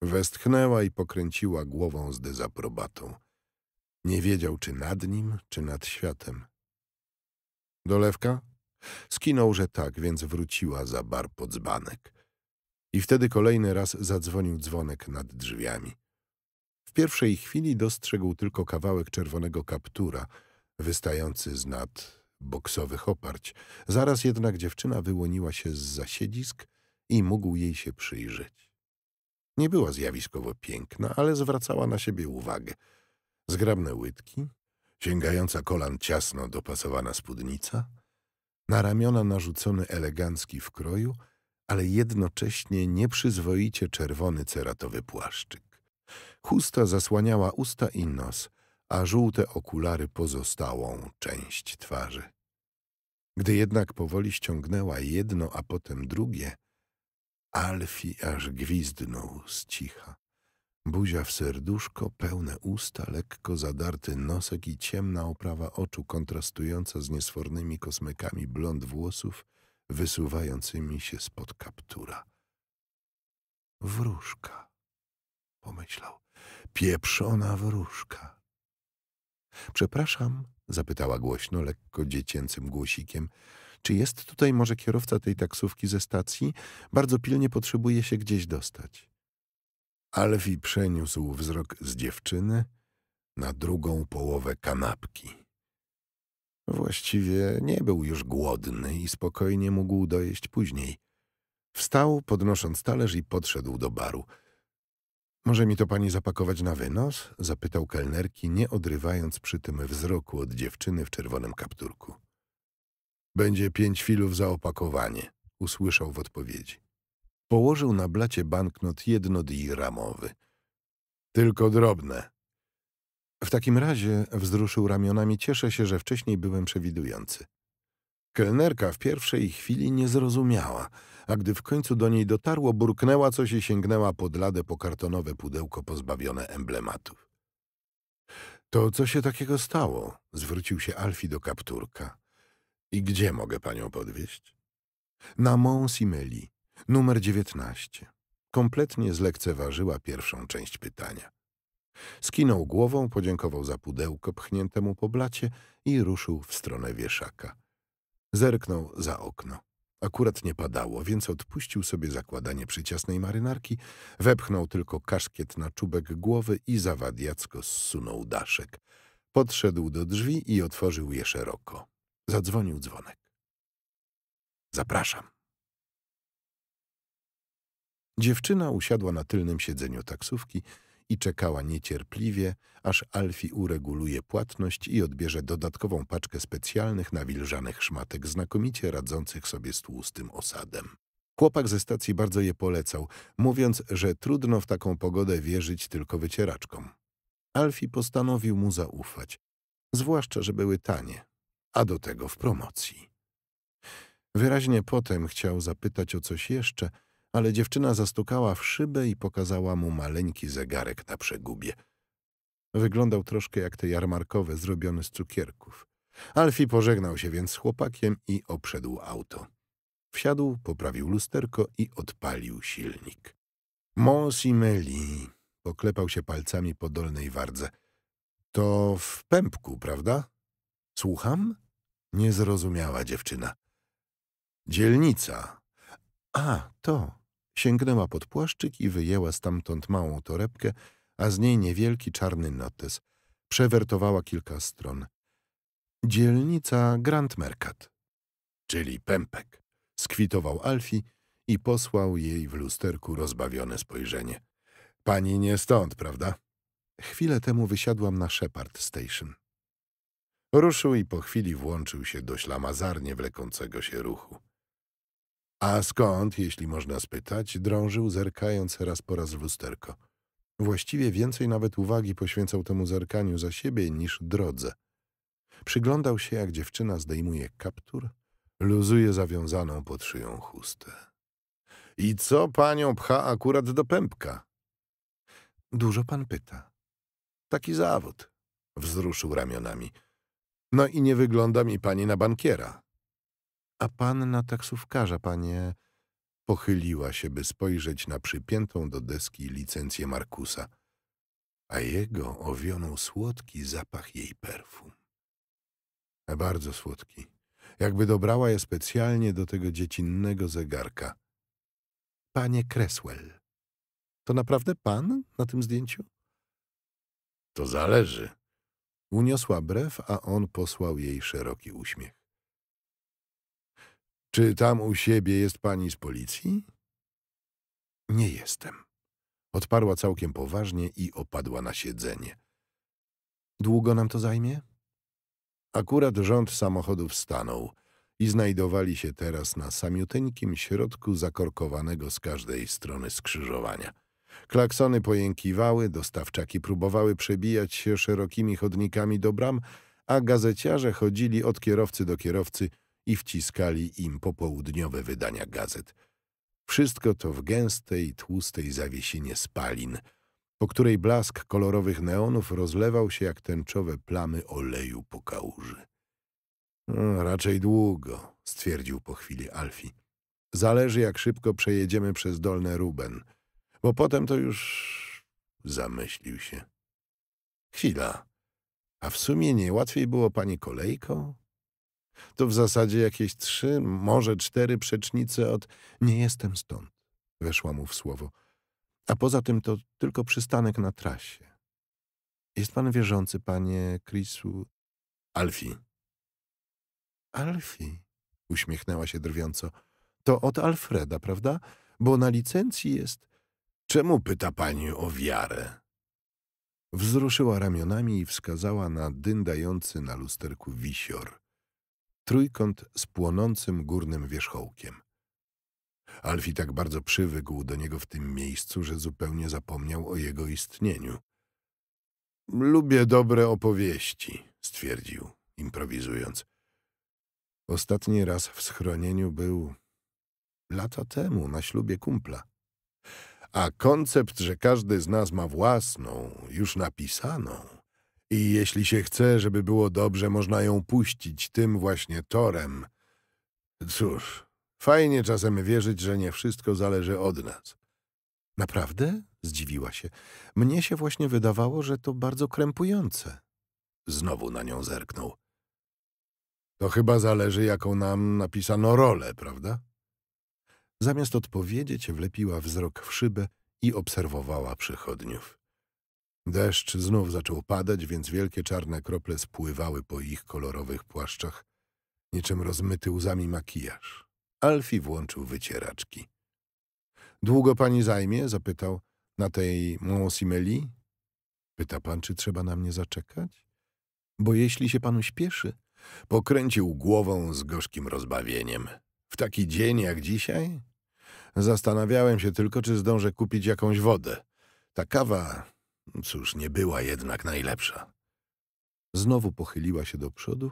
Westchnęła i pokręciła głową z dezaprobatą. Nie wiedział, czy nad nim, czy nad światem. Dolewka? Skinął, że tak, więc wróciła za bar pod dzbanek. I wtedy kolejny raz zadzwonił dzwonek nad drzwiami. W pierwszej chwili dostrzegł tylko kawałek czerwonego kaptura, wystający z nad boksowych oparć. Zaraz jednak dziewczyna wyłoniła się z zasiedzisk i mógł jej się przyjrzeć. Nie była zjawiskowo piękna, ale zwracała na siebie uwagę. Zgrabne łydki, sięgająca kolan ciasno dopasowana spódnica, na ramiona narzucony elegancki wkroju, ale jednocześnie nieprzyzwoicie czerwony ceratowy płaszczyk. Chusta zasłaniała usta i nos, a żółte okulary pozostałą część twarzy. Gdy jednak powoli ściągnęła jedno, a potem drugie, Alfi aż gwizdnął z cicha. Buzia w serduszko, pełne usta, lekko zadarty nosek i ciemna oprawa oczu kontrastująca z niesfornymi kosmykami blond włosów wysuwającymi się spod kaptura. Wróżka, pomyślał. Pieprzona wróżka. Przepraszam, zapytała głośno, lekko dziecięcym głosikiem. Czy jest tutaj może kierowca tej taksówki ze stacji? Bardzo pilnie potrzebuje się gdzieś dostać. Alfie przeniósł wzrok z dziewczyny na drugą połowę kanapki. Właściwie nie był już głodny i spokojnie mógł dojeść później. Wstał, podnosząc talerz i podszedł do baru. Może mi to pani zapakować na wynos? zapytał kelnerki, nie odrywając przy tym wzroku od dziewczyny w czerwonym kapturku. Będzie pięć filów za opakowanie, usłyszał w odpowiedzi. Położył na blacie banknot jednodiramowy. Tylko drobne. W takim razie wzruszył ramionami. Cieszę się, że wcześniej byłem przewidujący. Kelnerka w pierwszej chwili nie zrozumiała, a gdy w końcu do niej dotarło, burknęła coś i sięgnęła pod lade po kartonowe pudełko pozbawione emblematów. To co się takiego stało? Zwrócił się Alfie do kapturka. I gdzie mogę panią podwieźć? Na Mont-Simeli, numer 19. Kompletnie zlekceważyła pierwszą część pytania. Skinął głową, podziękował za pudełko pchnięte mu po blacie i ruszył w stronę wieszaka. Zerknął za okno. Akurat nie padało, więc odpuścił sobie zakładanie przyciasnej marynarki, wepchnął tylko kaszkiet na czubek głowy i zawadiacko zsunął daszek. Podszedł do drzwi i otworzył je szeroko. Zadzwonił dzwonek. Zapraszam. Dziewczyna usiadła na tylnym siedzeniu taksówki i czekała niecierpliwie, aż Alfie ureguluje płatność i odbierze dodatkową paczkę specjalnych nawilżanych szmatek znakomicie radzących sobie z tłustym osadem. Chłopak ze stacji bardzo je polecał, mówiąc, że trudno w taką pogodę wierzyć tylko wycieraczkom. Alfie postanowił mu zaufać, zwłaszcza, że były tanie, a do tego w promocji. Wyraźnie potem chciał zapytać o coś jeszcze, ale dziewczyna zastukała w szybę i pokazała mu maleńki zegarek na przegubie. Wyglądał troszkę jak te jarmarkowe zrobione z cukierków. Alfie pożegnał się więc z chłopakiem i obszedł auto. Wsiadł, poprawił lusterko i odpalił silnik. Mons i Meli, poklepał się palcami po dolnej wardze. To w pępku, prawda? Słucham? Nie zrozumiała dziewczyna. Dzielnica. A, to. Sięgnęła pod płaszczyk i wyjęła stamtąd małą torebkę, a z niej niewielki czarny notes. Przewertowała kilka stron. Dzielnica Grand Mercat. Czyli pępek. Skwitował Alfie i posłał jej w lusterku rozbawione spojrzenie. Pani nie stąd, prawda? Chwilę temu wysiadłam na Shepard Station. Ruszył i po chwili włączył się do ślamazarnie wlekącego się ruchu. A skąd, jeśli można spytać, drążył zerkając raz po raz w lusterko. Właściwie więcej nawet uwagi poświęcał temu zerkaniu za siebie niż drodze. Przyglądał się, jak dziewczyna zdejmuje kaptur, luzuje zawiązaną pod szyją chustę. I co panią pcha akurat do pępka? Dużo pan pyta. Taki zawód, wzruszył ramionami. No i nie wygląda mi pani na bankiera. A pan na taksówkarza, panie... Pochyliła się, by spojrzeć na przypiętą do deski licencję Markusa, a jego owionął słodki zapach jej perfum. Bardzo słodki, jakby dobrała je specjalnie do tego dziecinnego zegarka. Panie Cresswell, to naprawdę pan na tym zdjęciu? To zależy. Uniosła brew, a on posłał jej szeroki uśmiech. Czy tam u siebie jest pani z policji? Nie jestem. Odparła całkiem poważnie i opadła na siedzenie. Długo nam to zajmie? Akurat rząd samochodów stanął i znajdowali się teraz na samiuteńkim środku zakorkowanego z każdej strony skrzyżowania. Klaksony pojękiwały, dostawczaki próbowały przebijać się szerokimi chodnikami do bram, a gazeciarze chodzili od kierowcy do kierowcy i wciskali im popołudniowe wydania gazet. Wszystko to w gęstej, tłustej zawiesinie spalin, po której blask kolorowych neonów rozlewał się jak tęczowe plamy oleju po kałuży. No, raczej długo, stwierdził po chwili Alfie. Zależy, jak szybko przejedziemy przez Dolne Ruben – bo potem to już zamyślił się. Chwila. A w sumie nie łatwiej było pani kolejką? To w zasadzie jakieś trzy, może cztery przecznice od nie jestem stąd, weszła mu w słowo. A poza tym to tylko przystanek na trasie. Jest pan wierzący, panie Chrisu? Alfi. Alfi, uśmiechnęła się drwiąco. To od Alfreda, prawda? Bo na licencji jest. Czemu pyta pani o wiarę? Wzruszyła ramionami i wskazała na dyndający na lusterku wisior, trójkąt z płonącym górnym wierzchołkiem. Alfie tak bardzo przywykł do niego w tym miejscu, że zupełnie zapomniał o jego istnieniu. Lubię dobre opowieści, stwierdził, improwizując. Ostatni raz w schronieniu był lata temu na ślubie kumpla a koncept, że każdy z nas ma własną, już napisaną. I jeśli się chce, żeby było dobrze, można ją puścić tym właśnie torem. Cóż, fajnie czasem wierzyć, że nie wszystko zależy od nas. Naprawdę? Zdziwiła się. Mnie się właśnie wydawało, że to bardzo krępujące. Znowu na nią zerknął. To chyba zależy, jaką nam napisano rolę, prawda? Zamiast odpowiedzieć, wlepiła wzrok w szybę i obserwowała przechodniów. Deszcz znów zaczął padać, więc wielkie czarne krople spływały po ich kolorowych płaszczach, niczym rozmyty łzami makijaż. Alfie włączył wycieraczki. Długo pani zajmie? zapytał. Na tej Monsimeli? Pyta pan, czy trzeba na mnie zaczekać? Bo jeśli się panu śpieszy, pokręcił głową z gorzkim rozbawieniem. W taki dzień jak dzisiaj Zastanawiałem się tylko, czy zdążę kupić jakąś wodę. Ta kawa, cóż, nie była jednak najlepsza. Znowu pochyliła się do przodu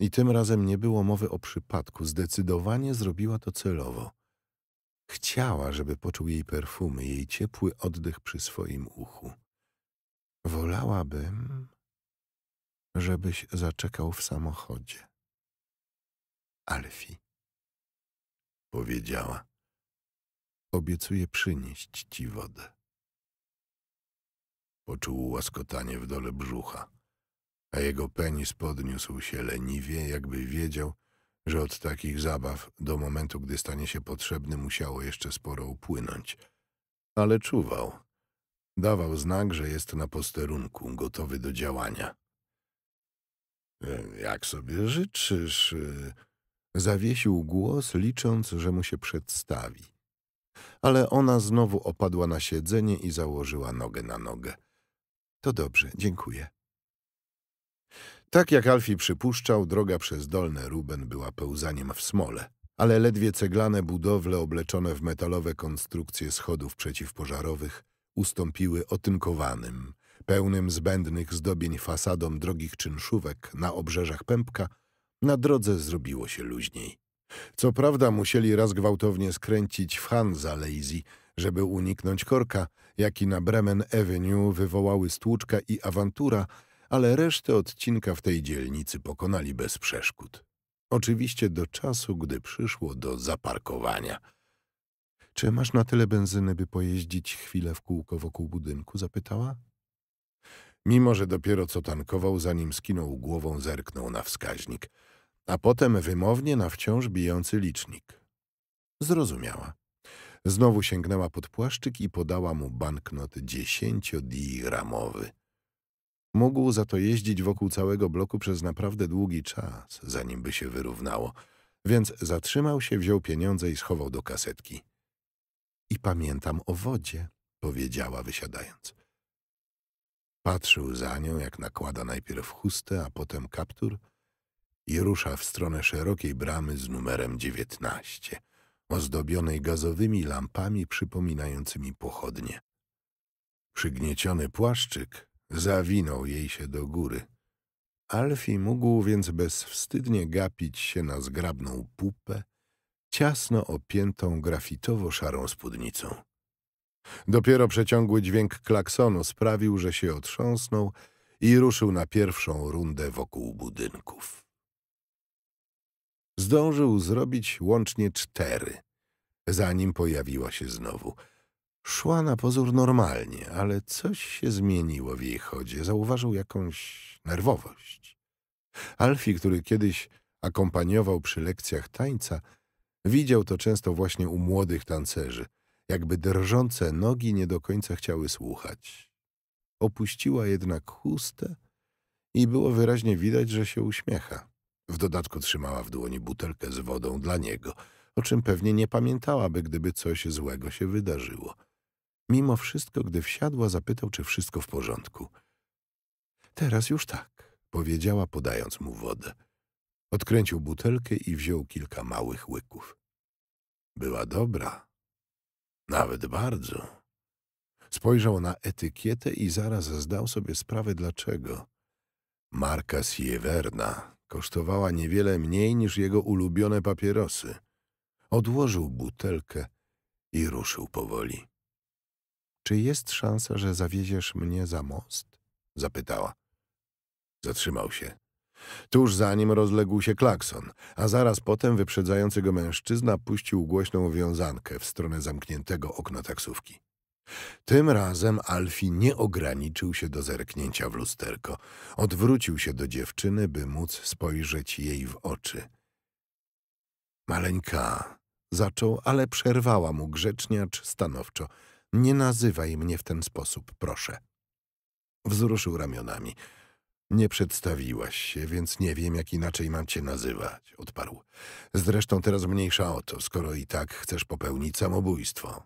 i tym razem nie było mowy o przypadku. Zdecydowanie zrobiła to celowo. Chciała, żeby poczuł jej perfumy, jej ciepły oddech przy swoim uchu. Wolałabym, żebyś zaczekał w samochodzie. Alfie. Powiedziała. Obiecuję przynieść ci wodę. Poczuł łaskotanie w dole brzucha, a jego penis podniósł się leniwie, jakby wiedział, że od takich zabaw do momentu, gdy stanie się potrzebny, musiało jeszcze sporo upłynąć. Ale czuwał. Dawał znak, że jest na posterunku, gotowy do działania. E, jak sobie życzysz? Y, zawiesił głos, licząc, że mu się przedstawi ale ona znowu opadła na siedzenie i założyła nogę na nogę. To dobrze, dziękuję. Tak jak Alfie przypuszczał, droga przez dolne Ruben była pełzaniem w smole, ale ledwie ceglane budowle obleczone w metalowe konstrukcje schodów przeciwpożarowych ustąpiły otynkowanym, pełnym zbędnych zdobień fasadom drogich czynszówek na obrzeżach pępka, na drodze zrobiło się luźniej. Co prawda musieli raz gwałtownie skręcić w Hansa Lazy, żeby uniknąć korka, jaki na Bremen Avenue wywołały stłuczka i awantura, ale resztę odcinka w tej dzielnicy pokonali bez przeszkód. Oczywiście do czasu, gdy przyszło do zaparkowania. Czy masz na tyle benzyny, by pojeździć chwilę w kółko wokół budynku? zapytała. Mimo, że dopiero co tankował, zanim skinął głową, zerknął na wskaźnik – a potem wymownie na wciąż bijący licznik. Zrozumiała. Znowu sięgnęła pod płaszczyk i podała mu banknot dziesięciodiramowy. Mógł za to jeździć wokół całego bloku przez naprawdę długi czas, zanim by się wyrównało, więc zatrzymał się, wziął pieniądze i schował do kasetki. I pamiętam o wodzie, powiedziała wysiadając. Patrzył za nią, jak nakłada najpierw chustę, a potem kaptur – i rusza w stronę szerokiej bramy z numerem 19, ozdobionej gazowymi lampami przypominającymi pochodnie. Przygnieciony płaszczyk zawinął jej się do góry. Alfie mógł więc bezwstydnie gapić się na zgrabną pupę, ciasno opiętą grafitowo-szarą spódnicą. Dopiero przeciągły dźwięk klaksonu sprawił, że się otrząsnął i ruszył na pierwszą rundę wokół budynków. Zdążył zrobić łącznie cztery, zanim pojawiła się znowu. Szła na pozór normalnie, ale coś się zmieniło w jej chodzie. Zauważył jakąś nerwowość. Alfie, który kiedyś akompaniował przy lekcjach tańca, widział to często właśnie u młodych tancerzy, jakby drżące nogi nie do końca chciały słuchać. Opuściła jednak chustę i było wyraźnie widać, że się uśmiecha. W dodatku trzymała w dłoni butelkę z wodą dla niego, o czym pewnie nie pamiętałaby, gdyby coś złego się wydarzyło. Mimo wszystko, gdy wsiadła, zapytał, czy wszystko w porządku. Teraz już tak, powiedziała, podając mu wodę. Odkręcił butelkę i wziął kilka małych łyków. Była dobra. Nawet bardzo. Spojrzał na etykietę i zaraz zdał sobie sprawę dlaczego. Marka Sieverna kosztowała niewiele mniej niż jego ulubione papierosy. Odłożył butelkę i ruszył powoli. Czy jest szansa, że zawieziesz mnie za most? zapytała. Zatrzymał się. Tuż za nim rozległ się klakson, a zaraz potem wyprzedzający go mężczyzna puścił głośną wiązankę w stronę zamkniętego okna taksówki. Tym razem Alfie nie ograniczył się do zerknięcia w lusterko. Odwrócił się do dziewczyny, by móc spojrzeć jej w oczy. Maleńka, zaczął, ale przerwała mu grzeczniacz stanowczo. Nie nazywaj mnie w ten sposób, proszę. Wzruszył ramionami. Nie przedstawiłaś się, więc nie wiem, jak inaczej mam cię nazywać, odparł. Zresztą teraz mniejsza o to, skoro i tak chcesz popełnić samobójstwo.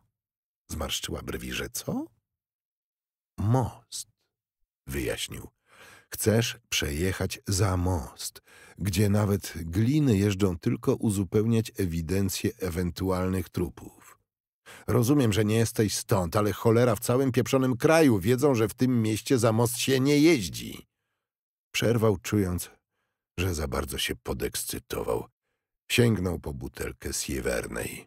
Zmarszczyła brwi, że co? Most, wyjaśnił. Chcesz przejechać za most, gdzie nawet gliny jeżdżą tylko uzupełniać ewidencję ewentualnych trupów. Rozumiem, że nie jesteś stąd, ale cholera w całym pieprzonym kraju wiedzą, że w tym mieście za most się nie jeździ. Przerwał, czując, że za bardzo się podekscytował. Sięgnął po butelkę siewernej.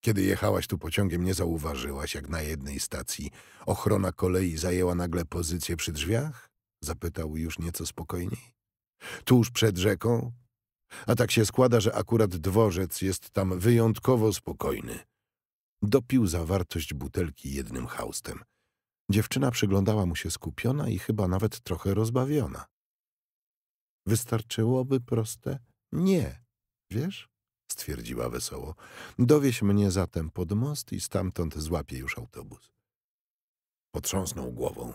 Kiedy jechałaś tu pociągiem, nie zauważyłaś, jak na jednej stacji ochrona kolei zajęła nagle pozycję przy drzwiach? Zapytał już nieco spokojniej. Tuż przed rzeką? A tak się składa, że akurat dworzec jest tam wyjątkowo spokojny. Dopił zawartość butelki jednym haustem. Dziewczyna przyglądała mu się skupiona i chyba nawet trochę rozbawiona. Wystarczyłoby proste nie, wiesz? stwierdziła wesoło. Dowieź mnie zatem pod most i stamtąd złapie już autobus. Potrząsnął głową.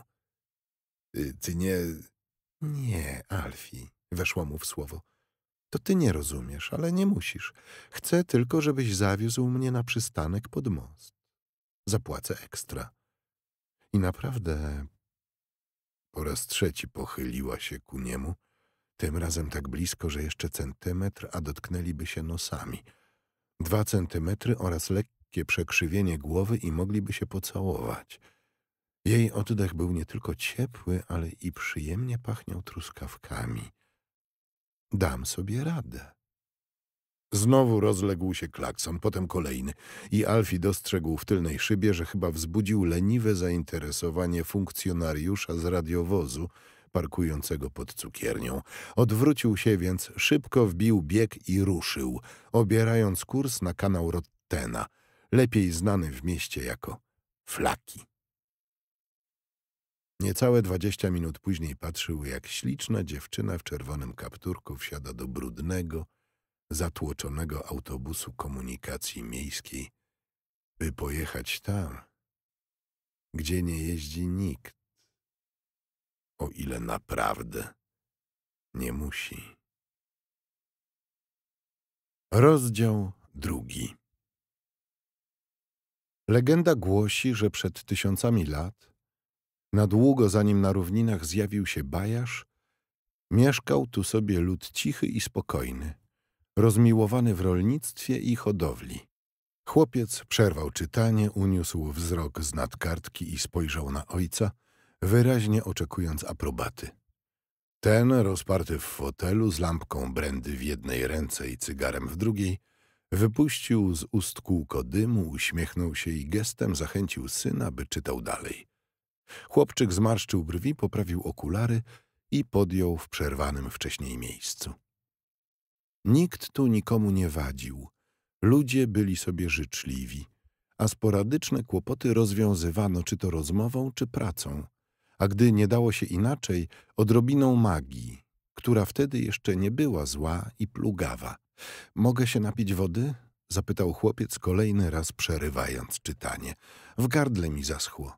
Ty, nie... Nie, Alfie, weszła mu w słowo. To ty nie rozumiesz, ale nie musisz. Chcę tylko, żebyś zawiózł mnie na przystanek pod most. Zapłacę ekstra. I naprawdę... Po raz trzeci pochyliła się ku niemu, tym razem tak blisko, że jeszcze centymetr, a dotknęliby się nosami. Dwa centymetry oraz lekkie przekrzywienie głowy i mogliby się pocałować. Jej oddech był nie tylko ciepły, ale i przyjemnie pachniał truskawkami. Dam sobie radę. Znowu rozległ się klakson, potem kolejny i Alfie dostrzegł w tylnej szybie, że chyba wzbudził leniwe zainteresowanie funkcjonariusza z radiowozu, parkującego pod cukiernią. Odwrócił się więc, szybko wbił bieg i ruszył, obierając kurs na kanał Rottena, lepiej znany w mieście jako Flaki. Niecałe dwadzieścia minut później patrzył, jak śliczna dziewczyna w czerwonym kapturku wsiada do brudnego, zatłoczonego autobusu komunikacji miejskiej, by pojechać tam, gdzie nie jeździ nikt o ile naprawdę nie musi. Rozdział drugi. Legenda głosi, że przed tysiącami lat, na długo zanim na równinach zjawił się Bajasz, mieszkał tu sobie lud cichy i spokojny, rozmiłowany w rolnictwie i hodowli. Chłopiec przerwał czytanie, uniósł wzrok z nad kartki i spojrzał na ojca – wyraźnie oczekując aprobaty. Ten, rozparty w fotelu z lampką brandy w jednej ręce i cygarem w drugiej, wypuścił z ust kółko dymu, uśmiechnął się i gestem zachęcił syna, by czytał dalej. Chłopczyk zmarszczył brwi, poprawił okulary i podjął w przerwanym wcześniej miejscu. Nikt tu nikomu nie wadził. Ludzie byli sobie życzliwi, a sporadyczne kłopoty rozwiązywano czy to rozmową, czy pracą, a gdy nie dało się inaczej, odrobiną magii, która wtedy jeszcze nie była zła i plugawa. Mogę się napić wody? zapytał chłopiec kolejny raz przerywając czytanie. W gardle mi zaschło.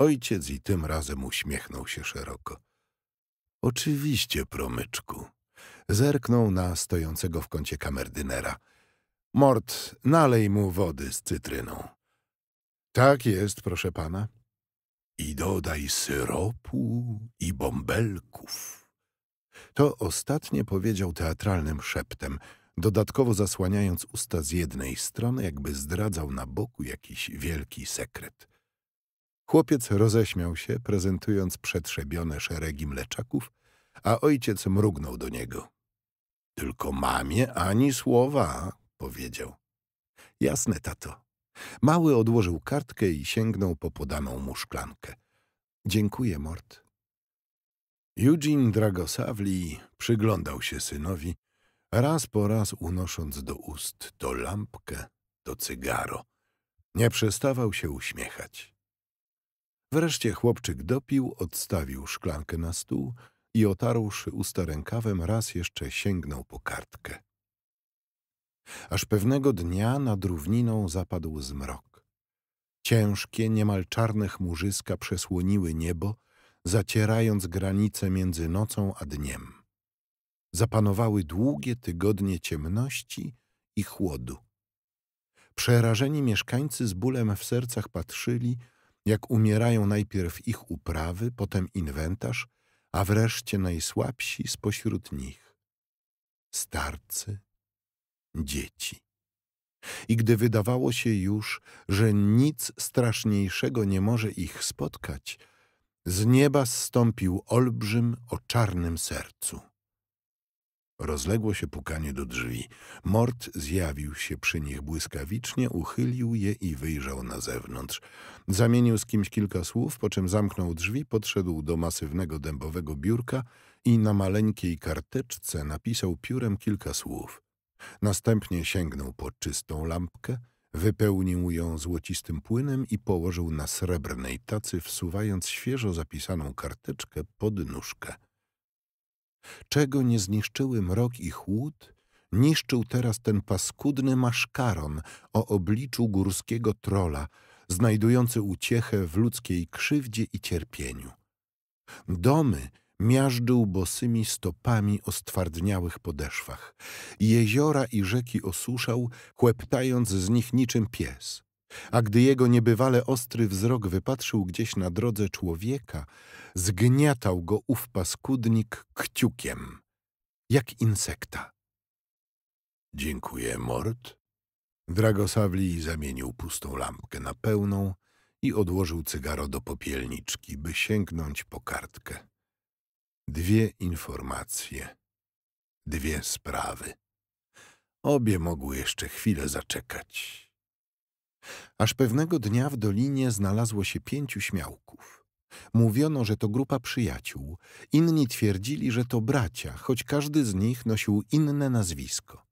Ojciec i tym razem uśmiechnął się szeroko. Oczywiście, promyczku. Zerknął na stojącego w kącie kamerdynera. Mort, nalej mu wody z cytryną. Tak jest, proszę pana i dodaj syropu i bąbelków. To ostatnie powiedział teatralnym szeptem, dodatkowo zasłaniając usta z jednej strony, jakby zdradzał na boku jakiś wielki sekret. Chłopiec roześmiał się, prezentując przetrzebione szeregi mleczaków, a ojciec mrugnął do niego. — Tylko mamie ani słowa — powiedział. — Jasne, tato Mały odłożył kartkę i sięgnął po podaną mu szklankę. Dziękuję, Mort. Eugene Dragosawli przyglądał się synowi, raz po raz unosząc do ust to lampkę, to cygaro. Nie przestawał się uśmiechać. Wreszcie chłopczyk dopił, odstawił szklankę na stół i otarłszy usta rękawem raz jeszcze sięgnął po kartkę aż pewnego dnia nad równiną zapadł zmrok. Ciężkie, niemal czarne chmurzyska przesłoniły niebo, zacierając granice między nocą a dniem. Zapanowały długie tygodnie ciemności i chłodu. Przerażeni mieszkańcy z bólem w sercach patrzyli, jak umierają najpierw ich uprawy, potem inwentarz, a wreszcie najsłabsi spośród nich. Starcy, dzieci. I gdy wydawało się już, że nic straszniejszego nie może ich spotkać, z nieba zstąpił olbrzym o czarnym sercu. Rozległo się pukanie do drzwi. Mort zjawił się przy nich błyskawicznie, uchylił je i wyjrzał na zewnątrz. Zamienił z kimś kilka słów, po czym zamknął drzwi, podszedł do masywnego dębowego biurka i na maleńkiej karteczce napisał piórem kilka słów. Następnie sięgnął po czystą lampkę, wypełnił ją złocistym płynem i położył na srebrnej tacy, wsuwając świeżo zapisaną karteczkę pod nóżkę. Czego nie zniszczyły mrok i chłód, niszczył teraz ten paskudny maszkaron o obliczu górskiego trola, znajdujący uciechę w ludzkiej krzywdzie i cierpieniu. Domy, miażdżył bosymi stopami o stwardniałych podeszwach. Jeziora i rzeki osuszał, chłeptając z nich niczym pies. A gdy jego niebywale ostry wzrok wypatrzył gdzieś na drodze człowieka, zgniatał go ów paskudnik kciukiem, jak insekta. Dziękuję, mord. Dragosawli zamienił pustą lampkę na pełną i odłożył cygaro do popielniczki, by sięgnąć po kartkę. Dwie informacje, dwie sprawy. Obie mogły jeszcze chwilę zaczekać. Aż pewnego dnia w dolinie znalazło się pięciu śmiałków. Mówiono, że to grupa przyjaciół, inni twierdzili, że to bracia, choć każdy z nich nosił inne nazwisko.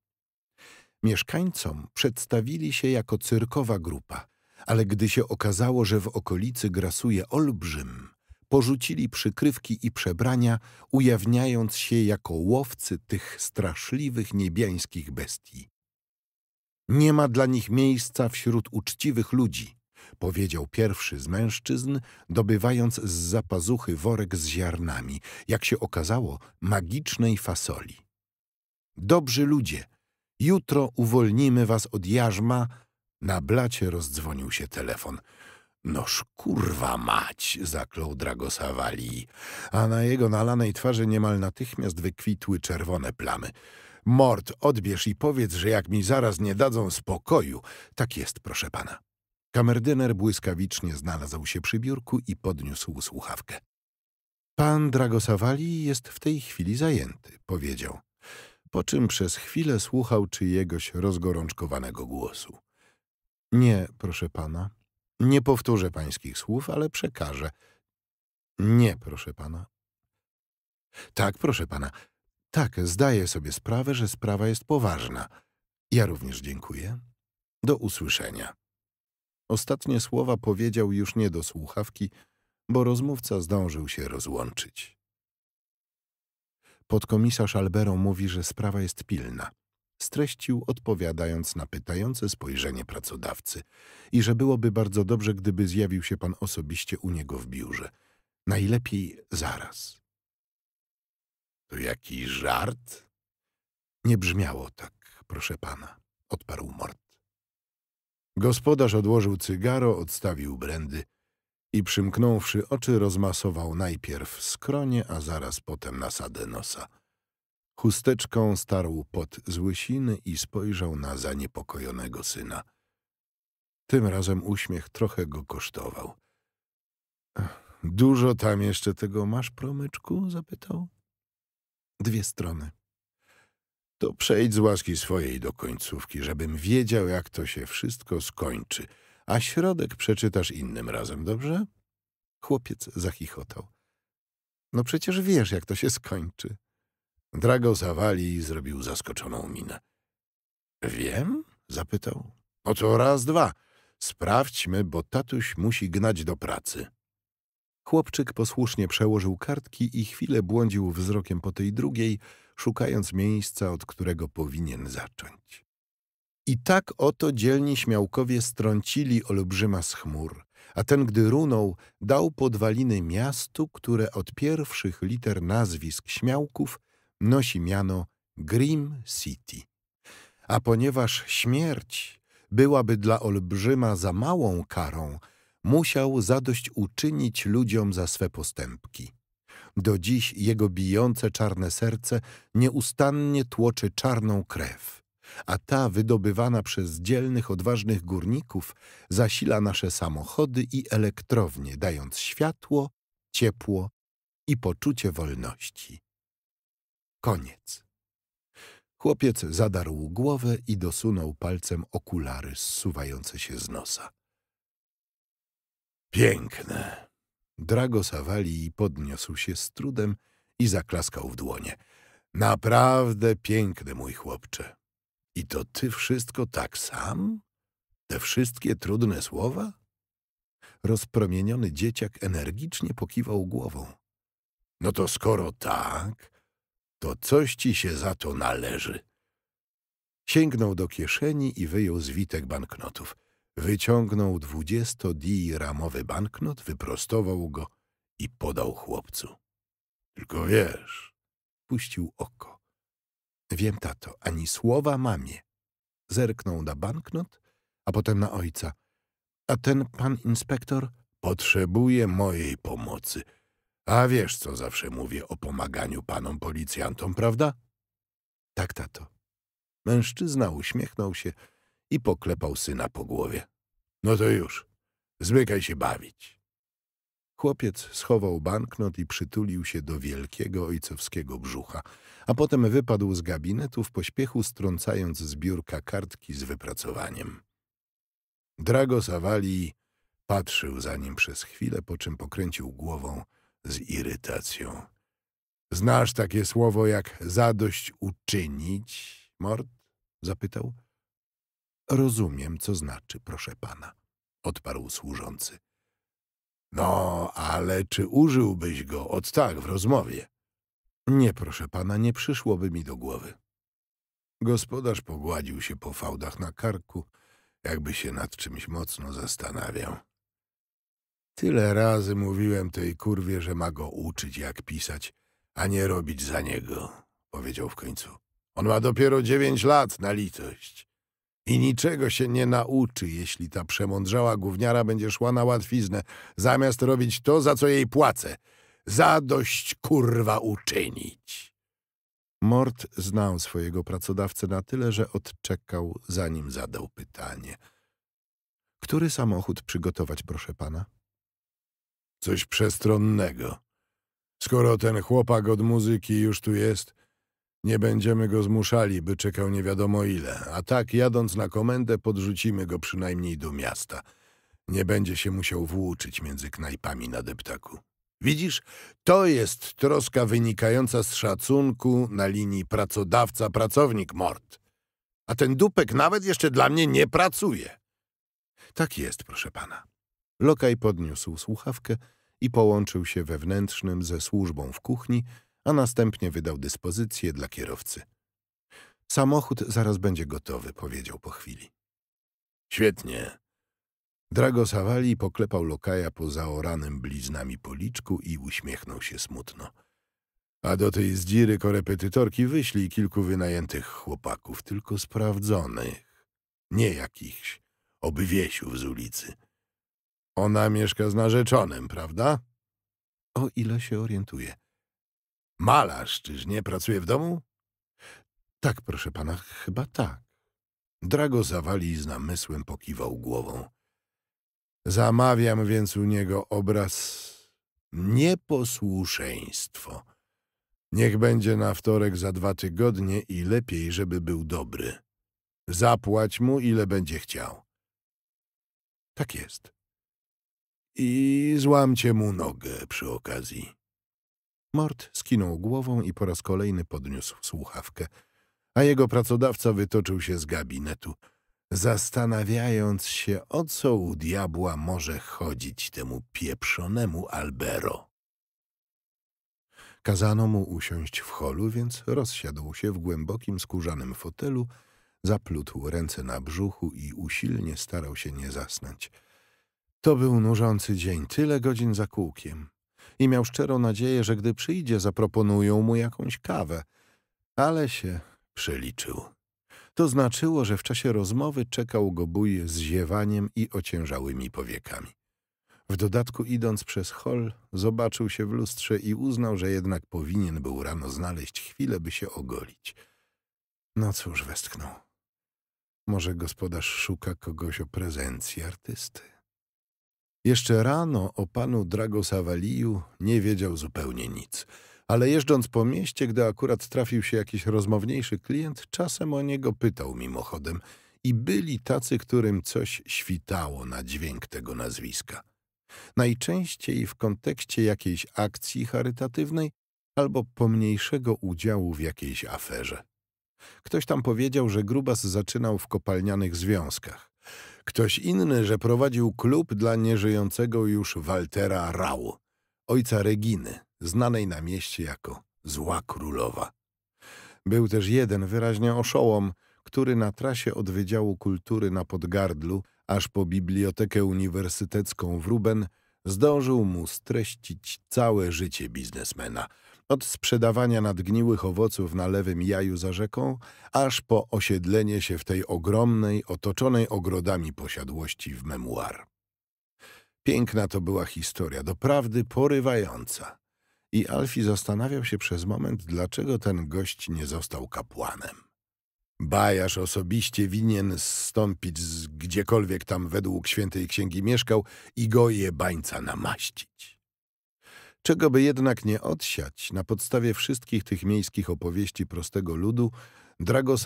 Mieszkańcom przedstawili się jako cyrkowa grupa, ale gdy się okazało, że w okolicy grasuje olbrzym, porzucili przykrywki i przebrania, ujawniając się jako łowcy tych straszliwych niebiańskich bestii. Nie ma dla nich miejsca wśród uczciwych ludzi, powiedział pierwszy z mężczyzn, dobywając z zapazuchy worek z ziarnami, jak się okazało, magicznej fasoli. Dobrzy ludzie, jutro uwolnimy was od jarzma. Na blacie rozdzwonił się telefon. Noż kurwa mać, zaklął Dragosawali, a na jego nalanej twarzy niemal natychmiast wykwitły czerwone plamy. Mord odbierz i powiedz, że jak mi zaraz nie dadzą spokoju. Tak jest, proszę pana. Kamerdyner błyskawicznie znalazł się przy biurku i podniósł słuchawkę. Pan Dragosawali jest w tej chwili zajęty, powiedział, po czym przez chwilę słuchał czyjegoś rozgorączkowanego głosu. Nie, proszę pana, nie powtórzę pańskich słów, ale przekażę. Nie, proszę pana. Tak, proszę pana. Tak, zdaję sobie sprawę, że sprawa jest poważna. Ja również dziękuję. Do usłyszenia. Ostatnie słowa powiedział już nie do słuchawki, bo rozmówca zdążył się rozłączyć. Podkomisarz Albero mówi, że sprawa jest pilna streścił odpowiadając na pytające spojrzenie pracodawcy i że byłoby bardzo dobrze, gdyby zjawił się pan osobiście u niego w biurze. Najlepiej zaraz. To jaki żart? Nie brzmiało tak, proszę pana, odparł Mort. Gospodarz odłożył cygaro, odstawił brędy i przymknąwszy oczy rozmasował najpierw skronie, a zaraz potem nasadę nosa. Chusteczką starł pot z łysiny i spojrzał na zaniepokojonego syna. Tym razem uśmiech trochę go kosztował. Dużo tam jeszcze tego masz, promyczku? zapytał. Dwie strony. To przejdź z łaski swojej do końcówki, żebym wiedział, jak to się wszystko skończy, a środek przeczytasz innym razem, dobrze? Chłopiec zachichotał. No przecież wiesz, jak to się skończy. Drago zawali i zrobił zaskoczoną minę. Wiem? zapytał. Oto raz, dwa. Sprawdźmy, bo tatuś musi gnać do pracy. Chłopczyk posłusznie przełożył kartki i chwilę błądził wzrokiem po tej drugiej, szukając miejsca, od którego powinien zacząć. I tak oto dzielni śmiałkowie strącili olbrzyma z chmur, a ten, gdy runął, dał podwaliny miastu, które od pierwszych liter nazwisk śmiałków nosi miano Grim City. A ponieważ śmierć byłaby dla olbrzyma za małą karą, musiał zadośćuczynić ludziom za swe postępki. Do dziś jego bijące czarne serce nieustannie tłoczy czarną krew, a ta wydobywana przez dzielnych, odważnych górników zasila nasze samochody i elektrownie, dając światło, ciepło i poczucie wolności. Koniec. Chłopiec zadarł głowę i dosunął palcem okulary zsuwające się z nosa. Piękne. Drago i podniósł się z trudem i zaklaskał w dłonie. Naprawdę piękny, mój chłopcze. I to ty wszystko tak sam? Te wszystkie trudne słowa? Rozpromieniony dzieciak energicznie pokiwał głową. No to skoro tak, to coś ci się za to należy. Sięgnął do kieszeni i wyjął zwitek banknotów. Wyciągnął dwudziestodii ramowy banknot, wyprostował go i podał chłopcu. Tylko wiesz, puścił oko. Wiem, tato, ani słowa mamie. Zerknął na banknot, a potem na ojca. A ten pan inspektor potrzebuje mojej pomocy. A wiesz, co zawsze mówię o pomaganiu panom policjantom, prawda? Tak, tato. Mężczyzna uśmiechnął się i poklepał syna po głowie. No to już, zmykaj się bawić. Chłopiec schował banknot i przytulił się do wielkiego ojcowskiego brzucha, a potem wypadł z gabinetu w pośpiechu, strącając z biurka kartki z wypracowaniem. Drago Savali patrzył za nim przez chwilę, po czym pokręcił głową – z irytacją. Znasz takie słowo jak zadość uczynić, Mort zapytał. Rozumiem, co znaczy, proszę pana, odparł służący. No, ale czy użyłbyś go od tak w rozmowie? Nie, proszę pana, nie przyszłoby mi do głowy. Gospodarz pogładził się po fałdach na karku, jakby się nad czymś mocno zastanawiał. Tyle razy mówiłem tej kurwie, że ma go uczyć, jak pisać, a nie robić za niego, powiedział w końcu. On ma dopiero dziewięć lat na litość. I niczego się nie nauczy, jeśli ta przemądrzała gówniara będzie szła na łatwiznę, zamiast robić to, za co jej płacę. Zadość kurwa uczynić. Mort znał swojego pracodawcę na tyle, że odczekał, zanim zadał pytanie. Który samochód przygotować, proszę pana? Coś przestronnego. Skoro ten chłopak od muzyki już tu jest, nie będziemy go zmuszali, by czekał nie wiadomo ile, a tak jadąc na komendę podrzucimy go przynajmniej do miasta. Nie będzie się musiał włóczyć między knajpami na deptaku. Widzisz, to jest troska wynikająca z szacunku na linii pracodawca-pracownik mord. A ten dupek nawet jeszcze dla mnie nie pracuje. Tak jest, proszę pana. Lokaj podniósł słuchawkę i połączył się wewnętrznym ze służbą w kuchni, a następnie wydał dyspozycję dla kierowcy. Samochód zaraz będzie gotowy, powiedział po chwili. Świetnie. Drago Savali poklepał Lokaja po zaoranym bliznami policzku i uśmiechnął się smutno. A do tej zdziry korepetytorki wyślij kilku wynajętych chłopaków, tylko sprawdzonych, nie jakichś obywiesiów z ulicy. Ona mieszka z narzeczonym, prawda? O ile się orientuje. Malarz, czyż nie pracuje w domu? Tak, proszę pana, chyba tak. Drago zawali i z namysłem pokiwał głową. Zamawiam więc u niego obraz nieposłuszeństwo. Niech będzie na wtorek za dwa tygodnie i lepiej, żeby był dobry. Zapłać mu, ile będzie chciał. Tak jest. I złamcie mu nogę przy okazji. Mort skinął głową i po raz kolejny podniósł słuchawkę, a jego pracodawca wytoczył się z gabinetu, zastanawiając się, o co u diabła może chodzić temu pieprzonemu Albero. Kazano mu usiąść w holu, więc rozsiadł się w głębokim skórzanym fotelu, zaplótł ręce na brzuchu i usilnie starał się nie zasnąć – to był nużący dzień, tyle godzin za kółkiem. I miał szczerą nadzieję, że gdy przyjdzie, zaproponują mu jakąś kawę. Ale się przeliczył. To znaczyło, że w czasie rozmowy czekał go bój z ziewaniem i ociężałymi powiekami. W dodatku idąc przez hol, zobaczył się w lustrze i uznał, że jednak powinien był rano znaleźć chwilę, by się ogolić. No cóż, westchnął. Może gospodarz szuka kogoś o prezencji artysty. Jeszcze rano o panu Drago nie wiedział zupełnie nic, ale jeżdżąc po mieście, gdy akurat trafił się jakiś rozmowniejszy klient, czasem o niego pytał mimochodem i byli tacy, którym coś świtało na dźwięk tego nazwiska. Najczęściej w kontekście jakiejś akcji charytatywnej albo pomniejszego udziału w jakiejś aferze. Ktoś tam powiedział, że Grubas zaczynał w kopalnianych związkach. Ktoś inny, że prowadził klub dla nieżyjącego już Waltera Rau, ojca Reginy, znanej na mieście jako Zła Królowa. Był też jeden wyraźnie oszołom, który na trasie od Wydziału Kultury na Podgardlu aż po Bibliotekę Uniwersytecką w Ruben zdążył mu streścić całe życie biznesmena – od sprzedawania nadgniłych owoców na lewym jaju za rzeką, aż po osiedlenie się w tej ogromnej, otoczonej ogrodami posiadłości w memuar. Piękna to była historia, doprawdy porywająca. I Alfie zastanawiał się przez moment, dlaczego ten gość nie został kapłanem. Bajarz osobiście winien zstąpić z gdziekolwiek tam według świętej księgi mieszkał i go jebańca namaścić. Czego by jednak nie odsiać, na podstawie wszystkich tych miejskich opowieści prostego ludu, Drago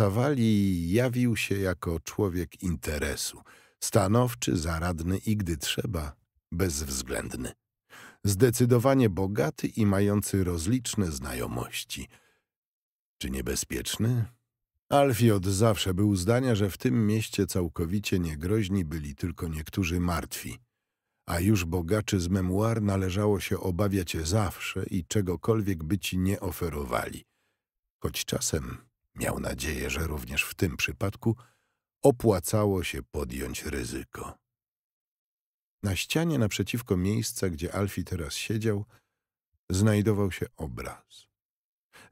jawił się jako człowiek interesu, stanowczy, zaradny i gdy trzeba, bezwzględny. Zdecydowanie bogaty i mający rozliczne znajomości. Czy niebezpieczny? Alfie od zawsze był zdania, że w tym mieście całkowicie niegroźni byli tylko niektórzy martwi a już bogaczy z memuar należało się obawiać zawsze i czegokolwiek by ci nie oferowali. Choć czasem miał nadzieję, że również w tym przypadku opłacało się podjąć ryzyko. Na ścianie naprzeciwko miejsca, gdzie Alfie teraz siedział, znajdował się obraz.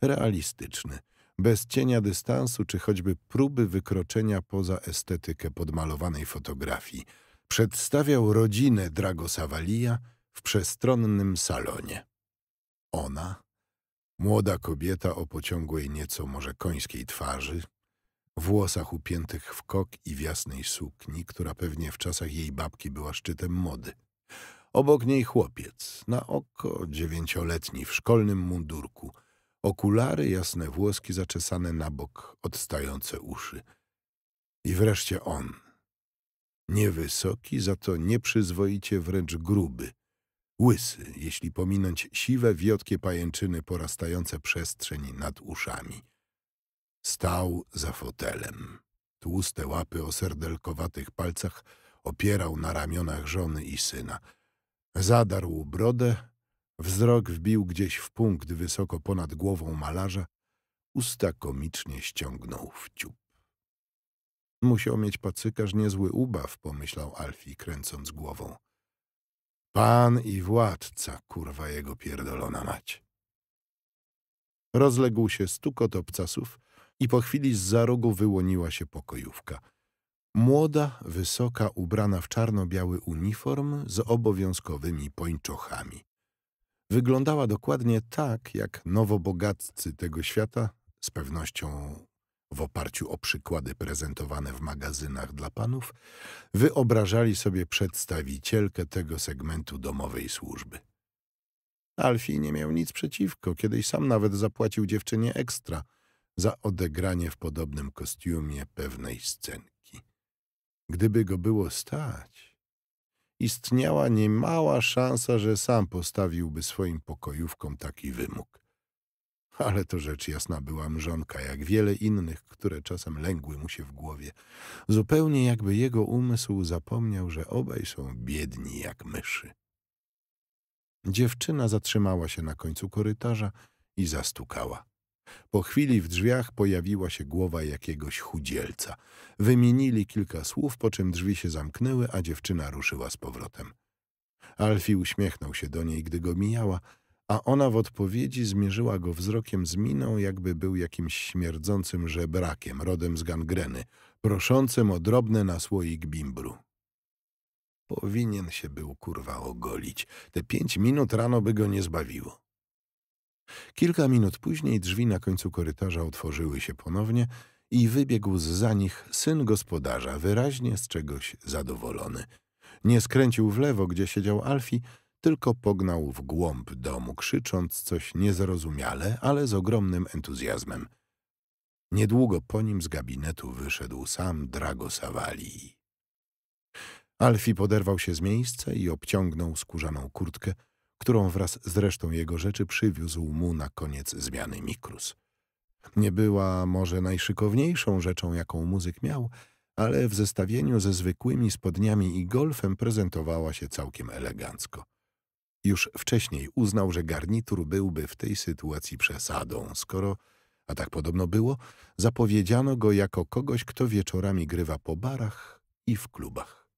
Realistyczny, bez cienia dystansu czy choćby próby wykroczenia poza estetykę podmalowanej fotografii – przedstawiał rodzinę Drago Savalia w przestronnym salonie. Ona, młoda kobieta o pociągłej nieco może końskiej twarzy, włosach upiętych w kok i w jasnej sukni, która pewnie w czasach jej babki była szczytem mody. Obok niej chłopiec, na oko dziewięcioletni, w szkolnym mundurku, okulary, jasne włoski zaczesane na bok, odstające uszy. I wreszcie on, Niewysoki, za to nieprzyzwoicie wręcz gruby. Łysy, jeśli pominąć siwe, wiotkie pajęczyny porastające przestrzeń nad uszami. Stał za fotelem. Tłuste łapy o serdelkowatych palcach opierał na ramionach żony i syna. Zadarł brodę, wzrok wbił gdzieś w punkt wysoko ponad głową malarza, usta komicznie ściągnął w ciup. Musiał mieć pacykarz niezły ubaw, pomyślał Alfie, kręcąc głową. Pan i władca, kurwa jego pierdolona mać. Rozległ się stukot obcasów i po chwili z za rogu wyłoniła się pokojówka. Młoda, wysoka, ubrana w czarno-biały uniform z obowiązkowymi pończochami. Wyglądała dokładnie tak, jak nowobogaccy tego świata, z pewnością w oparciu o przykłady prezentowane w magazynach dla panów, wyobrażali sobie przedstawicielkę tego segmentu domowej służby. Alfie nie miał nic przeciwko, kiedyś sam nawet zapłacił dziewczynie ekstra za odegranie w podobnym kostiumie pewnej scenki. Gdyby go było stać, istniała niemała szansa, że sam postawiłby swoim pokojówkom taki wymóg. Ale to rzecz jasna była mrzonka, jak wiele innych, które czasem lęgły mu się w głowie. Zupełnie jakby jego umysł zapomniał, że obaj są biedni jak myszy. Dziewczyna zatrzymała się na końcu korytarza i zastukała. Po chwili w drzwiach pojawiła się głowa jakiegoś chudzielca. Wymienili kilka słów, po czym drzwi się zamknęły, a dziewczyna ruszyła z powrotem. Alfie uśmiechnął się do niej, gdy go mijała – a ona w odpowiedzi zmierzyła go wzrokiem z miną, jakby był jakimś śmierdzącym żebrakiem, rodem z gangreny, proszącym o drobne na słoik bimbru. Powinien się był kurwa ogolić. Te pięć minut rano by go nie zbawiło. Kilka minut później drzwi na końcu korytarza otworzyły się ponownie i wybiegł za nich syn gospodarza, wyraźnie z czegoś zadowolony. Nie skręcił w lewo, gdzie siedział Alfie, tylko pognał w głąb domu, krzycząc coś niezrozumiale, ale z ogromnym entuzjazmem. Niedługo po nim z gabinetu wyszedł sam Drago Savali. Alfi poderwał się z miejsca i obciągnął skórzaną kurtkę, którą wraz z resztą jego rzeczy przywiózł mu na koniec zmiany Mikrus. Nie była może najszykowniejszą rzeczą, jaką muzyk miał, ale w zestawieniu ze zwykłymi spodniami i golfem prezentowała się całkiem elegancko. Już wcześniej uznał, że garnitur byłby w tej sytuacji przesadą, skoro, a tak podobno było, zapowiedziano go jako kogoś, kto wieczorami grywa po barach i w klubach.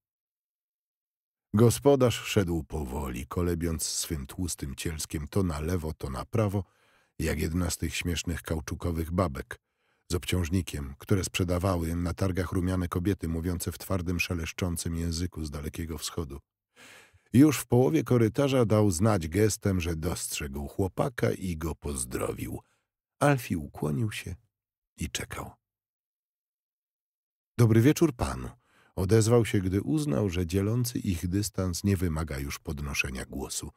Gospodarz szedł powoli, kolebiąc swym tłustym cielskiem to na lewo, to na prawo, jak jedna z tych śmiesznych kauczukowych babek z obciążnikiem, które sprzedawały na targach rumiane kobiety mówiące w twardym, szeleszczącym języku z Dalekiego Wschodu. Już w połowie korytarza dał znać gestem, że dostrzegł chłopaka i go pozdrowił. Alfie ukłonił się i czekał. Dobry wieczór panu. Odezwał się, gdy uznał, że dzielący ich dystans nie wymaga już podnoszenia głosu.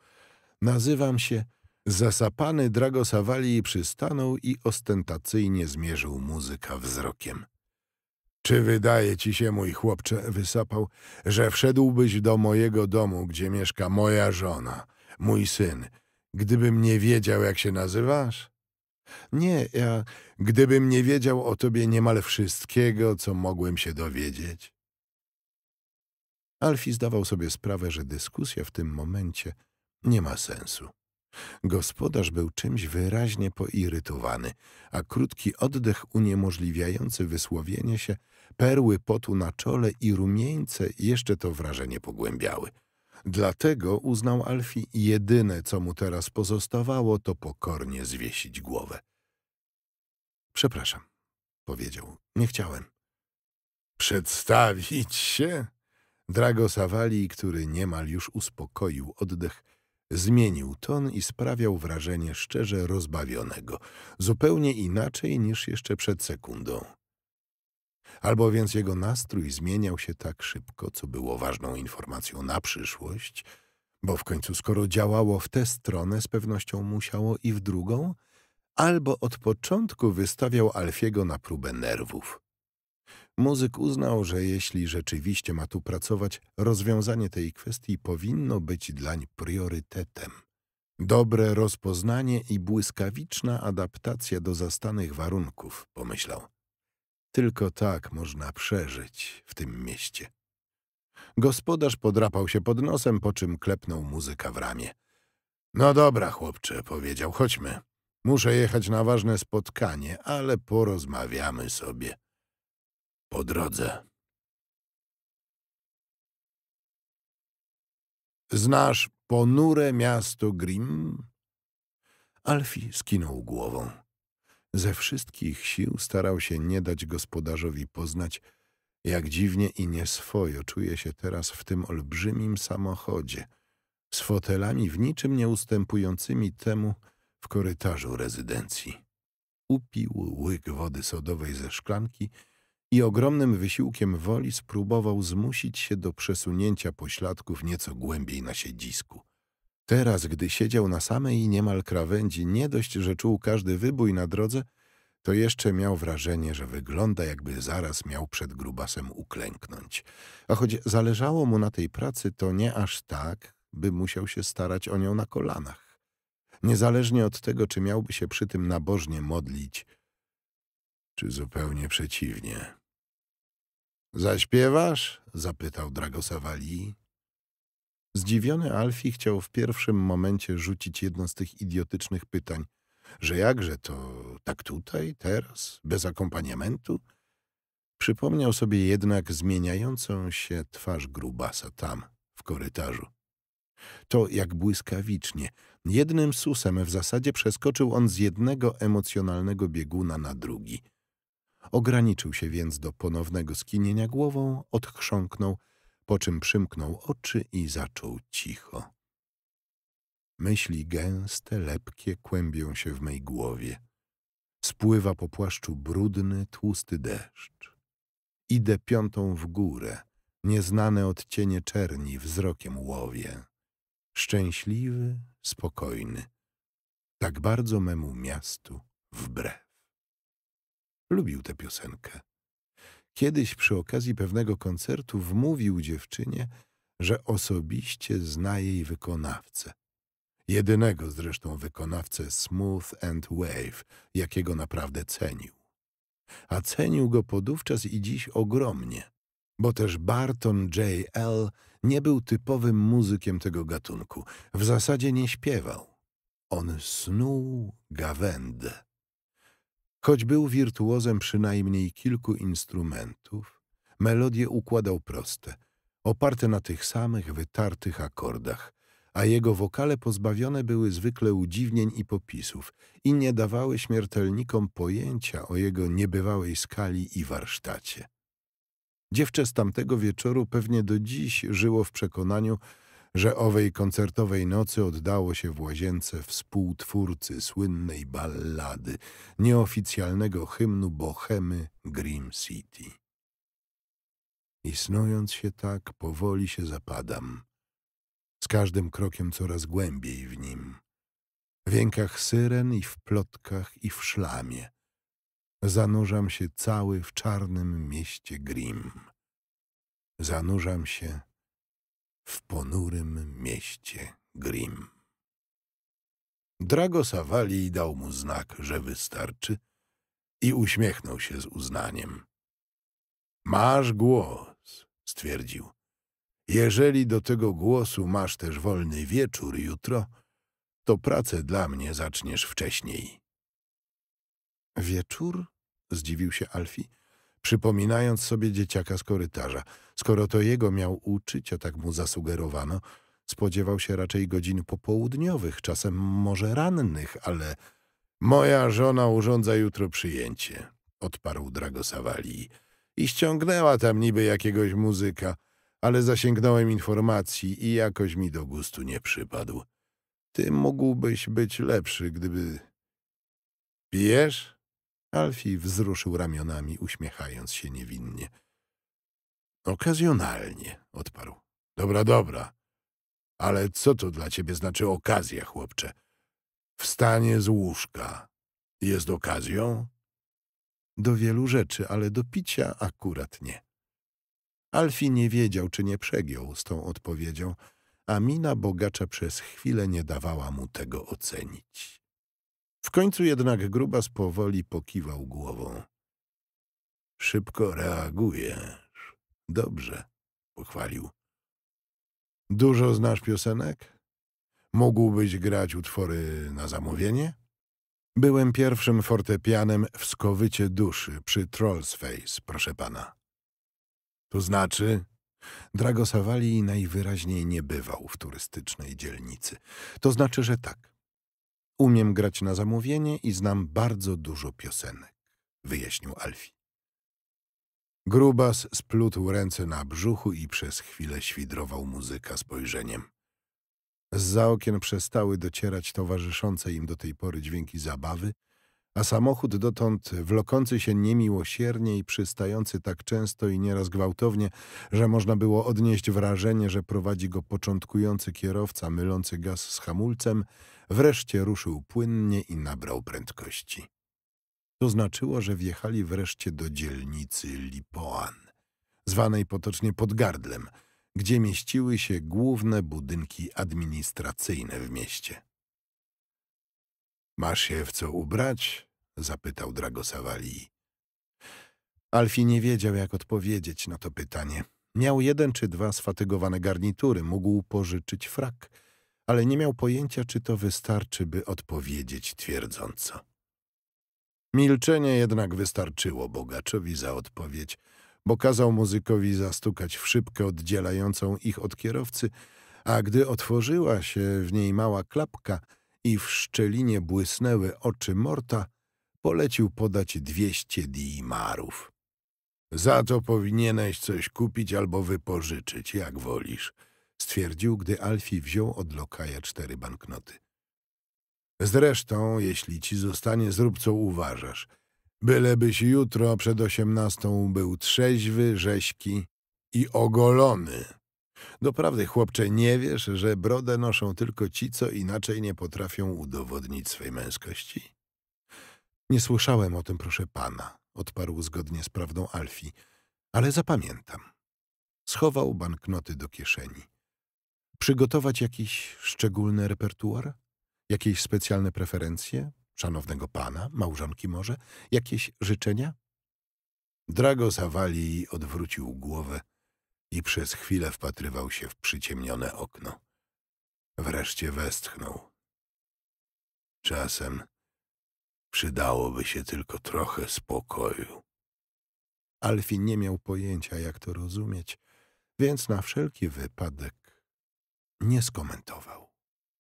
Nazywam się... Zasapany Drago Savali przystanął i ostentacyjnie zmierzył muzyka wzrokiem. Czy wydaje ci się, mój chłopcze, wysapał, że wszedłbyś do mojego domu, gdzie mieszka moja żona, mój syn, gdybym nie wiedział, jak się nazywasz? Nie, ja, gdybym nie wiedział o tobie niemal wszystkiego, co mogłem się dowiedzieć. Alfie zdawał sobie sprawę, że dyskusja w tym momencie nie ma sensu. Gospodarz był czymś wyraźnie poirytowany, a krótki oddech uniemożliwiający wysłowienie się, perły potu na czole i rumieńce jeszcze to wrażenie pogłębiały. Dlatego uznał Alfie jedyne, co mu teraz pozostawało, to pokornie zwiesić głowę. Przepraszam, powiedział, nie chciałem. Przedstawić się? Drago Savali, który niemal już uspokoił oddech, Zmienił ton i sprawiał wrażenie szczerze rozbawionego, zupełnie inaczej niż jeszcze przed sekundą. Albo więc jego nastrój zmieniał się tak szybko, co było ważną informacją na przyszłość, bo w końcu skoro działało w tę stronę, z pewnością musiało i w drugą, albo od początku wystawiał Alfiego na próbę nerwów. Muzyk uznał, że jeśli rzeczywiście ma tu pracować, rozwiązanie tej kwestii powinno być dlań priorytetem. Dobre rozpoznanie i błyskawiczna adaptacja do zastanych warunków, pomyślał. Tylko tak można przeżyć w tym mieście. Gospodarz podrapał się pod nosem, po czym klepnął muzyka w ramię. No dobra, chłopcze, powiedział, chodźmy. Muszę jechać na ważne spotkanie, ale porozmawiamy sobie. Po drodze. Znasz ponure miasto Grimm? Alfie skinął głową. Ze wszystkich sił starał się nie dać gospodarzowi poznać, jak dziwnie i nieswojo czuje się teraz w tym olbrzymim samochodzie, z fotelami w niczym nie ustępującymi temu w korytarzu rezydencji. Upił łyk wody sodowej ze szklanki i ogromnym wysiłkiem woli spróbował zmusić się do przesunięcia pośladków nieco głębiej na siedzisku. Teraz, gdy siedział na samej niemal krawędzi, nie dość, że czuł każdy wybój na drodze, to jeszcze miał wrażenie, że wygląda jakby zaraz miał przed grubasem uklęknąć. A choć zależało mu na tej pracy, to nie aż tak, by musiał się starać o nią na kolanach. Niezależnie od tego, czy miałby się przy tym nabożnie modlić, czy zupełnie przeciwnie. Zaśpiewasz? zapytał Dragosawali. Zdziwiony Alfie chciał w pierwszym momencie rzucić jedno z tych idiotycznych pytań, że jakże to tak tutaj, teraz, bez akompaniamentu? Przypomniał sobie jednak zmieniającą się twarz grubasa tam, w korytarzu. To jak błyskawicznie, jednym susem w zasadzie przeskoczył on z jednego emocjonalnego bieguna na drugi – Ograniczył się więc do ponownego skinienia głową, odchrząknął, po czym przymknął oczy i zaczął cicho. Myśli gęste, lepkie kłębią się w mej głowie. Spływa po płaszczu brudny, tłusty deszcz. Idę piątą w górę, nieznane odcienie czerni wzrokiem łowię. Szczęśliwy, spokojny, tak bardzo memu miastu wbrew. Lubił tę piosenkę. Kiedyś przy okazji pewnego koncertu wmówił dziewczynie, że osobiście zna jej wykonawcę. Jedynego zresztą wykonawcę Smooth and Wave, jakiego naprawdę cenił. A cenił go podówczas i dziś ogromnie, bo też Barton J.L. nie był typowym muzykiem tego gatunku. W zasadzie nie śpiewał. On snuł gawędę. Choć był wirtuozem przynajmniej kilku instrumentów, melodie układał proste, oparte na tych samych wytartych akordach, a jego wokale pozbawione były zwykle udziwnień i popisów i nie dawały śmiertelnikom pojęcia o jego niebywałej skali i warsztacie. Dziewczę z tamtego wieczoru pewnie do dziś żyło w przekonaniu, że owej koncertowej nocy oddało się w łazience współtwórcy słynnej ballady, nieoficjalnego hymnu Bohemy Grim City. I snując się tak, powoli się zapadam. Z każdym krokiem coraz głębiej w nim. W jękach syren i w plotkach i w szlamie. Zanurzam się cały w czarnym mieście Grim. Zanurzam się w ponurym mieście Grimm. Drago Savali dał mu znak, że wystarczy i uśmiechnął się z uznaniem. Masz głos, stwierdził. Jeżeli do tego głosu masz też wolny wieczór jutro, to pracę dla mnie zaczniesz wcześniej. Wieczór? Zdziwił się Alfie przypominając sobie dzieciaka z korytarza. Skoro to jego miał uczyć, a tak mu zasugerowano, spodziewał się raczej godzin popołudniowych, czasem może rannych, ale... Moja żona urządza jutro przyjęcie, odparł Dragosawali i ściągnęła tam niby jakiegoś muzyka, ale zasięgnąłem informacji i jakoś mi do gustu nie przypadł. Ty mógłbyś być lepszy, gdyby... Pijesz? Alfie wzruszył ramionami, uśmiechając się niewinnie. Okazjonalnie, odparł. Dobra, dobra. Ale co to dla ciebie znaczy okazja, chłopcze? Wstanie z łóżka jest okazją? Do wielu rzeczy, ale do picia akurat nie. Alfie nie wiedział, czy nie przegiął z tą odpowiedzią, a mina bogacza przez chwilę nie dawała mu tego ocenić. W końcu jednak Grubas powoli pokiwał głową. Szybko reagujesz. Dobrze, pochwalił. Dużo znasz piosenek? Mógłbyś grać utwory na zamówienie? Byłem pierwszym fortepianem w skowycie duszy przy Trollsface, proszę pana. To znaczy? Dragosawali najwyraźniej nie bywał w turystycznej dzielnicy. To znaczy, że tak. Umiem grać na zamówienie i znam bardzo dużo piosenek, wyjaśnił Alfie. Grubas splótł ręce na brzuchu i przez chwilę świdrował muzyka spojrzeniem. Za okien przestały docierać towarzyszące im do tej pory dźwięki zabawy, a samochód dotąd wlokący się niemiłosiernie i przystający tak często i nieraz gwałtownie, że można było odnieść wrażenie, że prowadzi go początkujący kierowca mylący gaz z hamulcem, Wreszcie ruszył płynnie i nabrał prędkości. To znaczyło, że wjechali wreszcie do dzielnicy Lipoan, zwanej potocznie gardlem, gdzie mieściły się główne budynki administracyjne w mieście. Masz się w co ubrać? zapytał Dragosawali. Alfie nie wiedział, jak odpowiedzieć na to pytanie. Miał jeden czy dwa sfatygowane garnitury, mógł pożyczyć frak – ale nie miał pojęcia, czy to wystarczy, by odpowiedzieć twierdząco. Milczenie jednak wystarczyło bogaczowi za odpowiedź, bo kazał muzykowi zastukać w szybkę oddzielającą ich od kierowcy, a gdy otworzyła się w niej mała klapka i w szczelinie błysnęły oczy Morta, polecił podać dwieście dimarów. Za to powinieneś coś kupić albo wypożyczyć, jak wolisz – stwierdził, gdy Alfie wziął od lokaja cztery banknoty. Zresztą, jeśli ci zostanie, zrób co uważasz. Bylebyś jutro przed osiemnastą był trzeźwy, rześki i ogolony. Doprawdy, chłopcze, nie wiesz, że brodę noszą tylko ci, co inaczej nie potrafią udowodnić swej męskości? Nie słyszałem o tym, proszę pana, odparł zgodnie z prawdą Alfie, ale zapamiętam. Schował banknoty do kieszeni przygotować jakiś szczególny repertuar? Jakieś specjalne preferencje? Szanownego pana, małżonki może? Jakieś życzenia? Drago Zawali odwrócił głowę i przez chwilę wpatrywał się w przyciemnione okno. Wreszcie westchnął. Czasem przydałoby się tylko trochę spokoju. Alfin nie miał pojęcia, jak to rozumieć, więc na wszelki wypadek nie skomentował.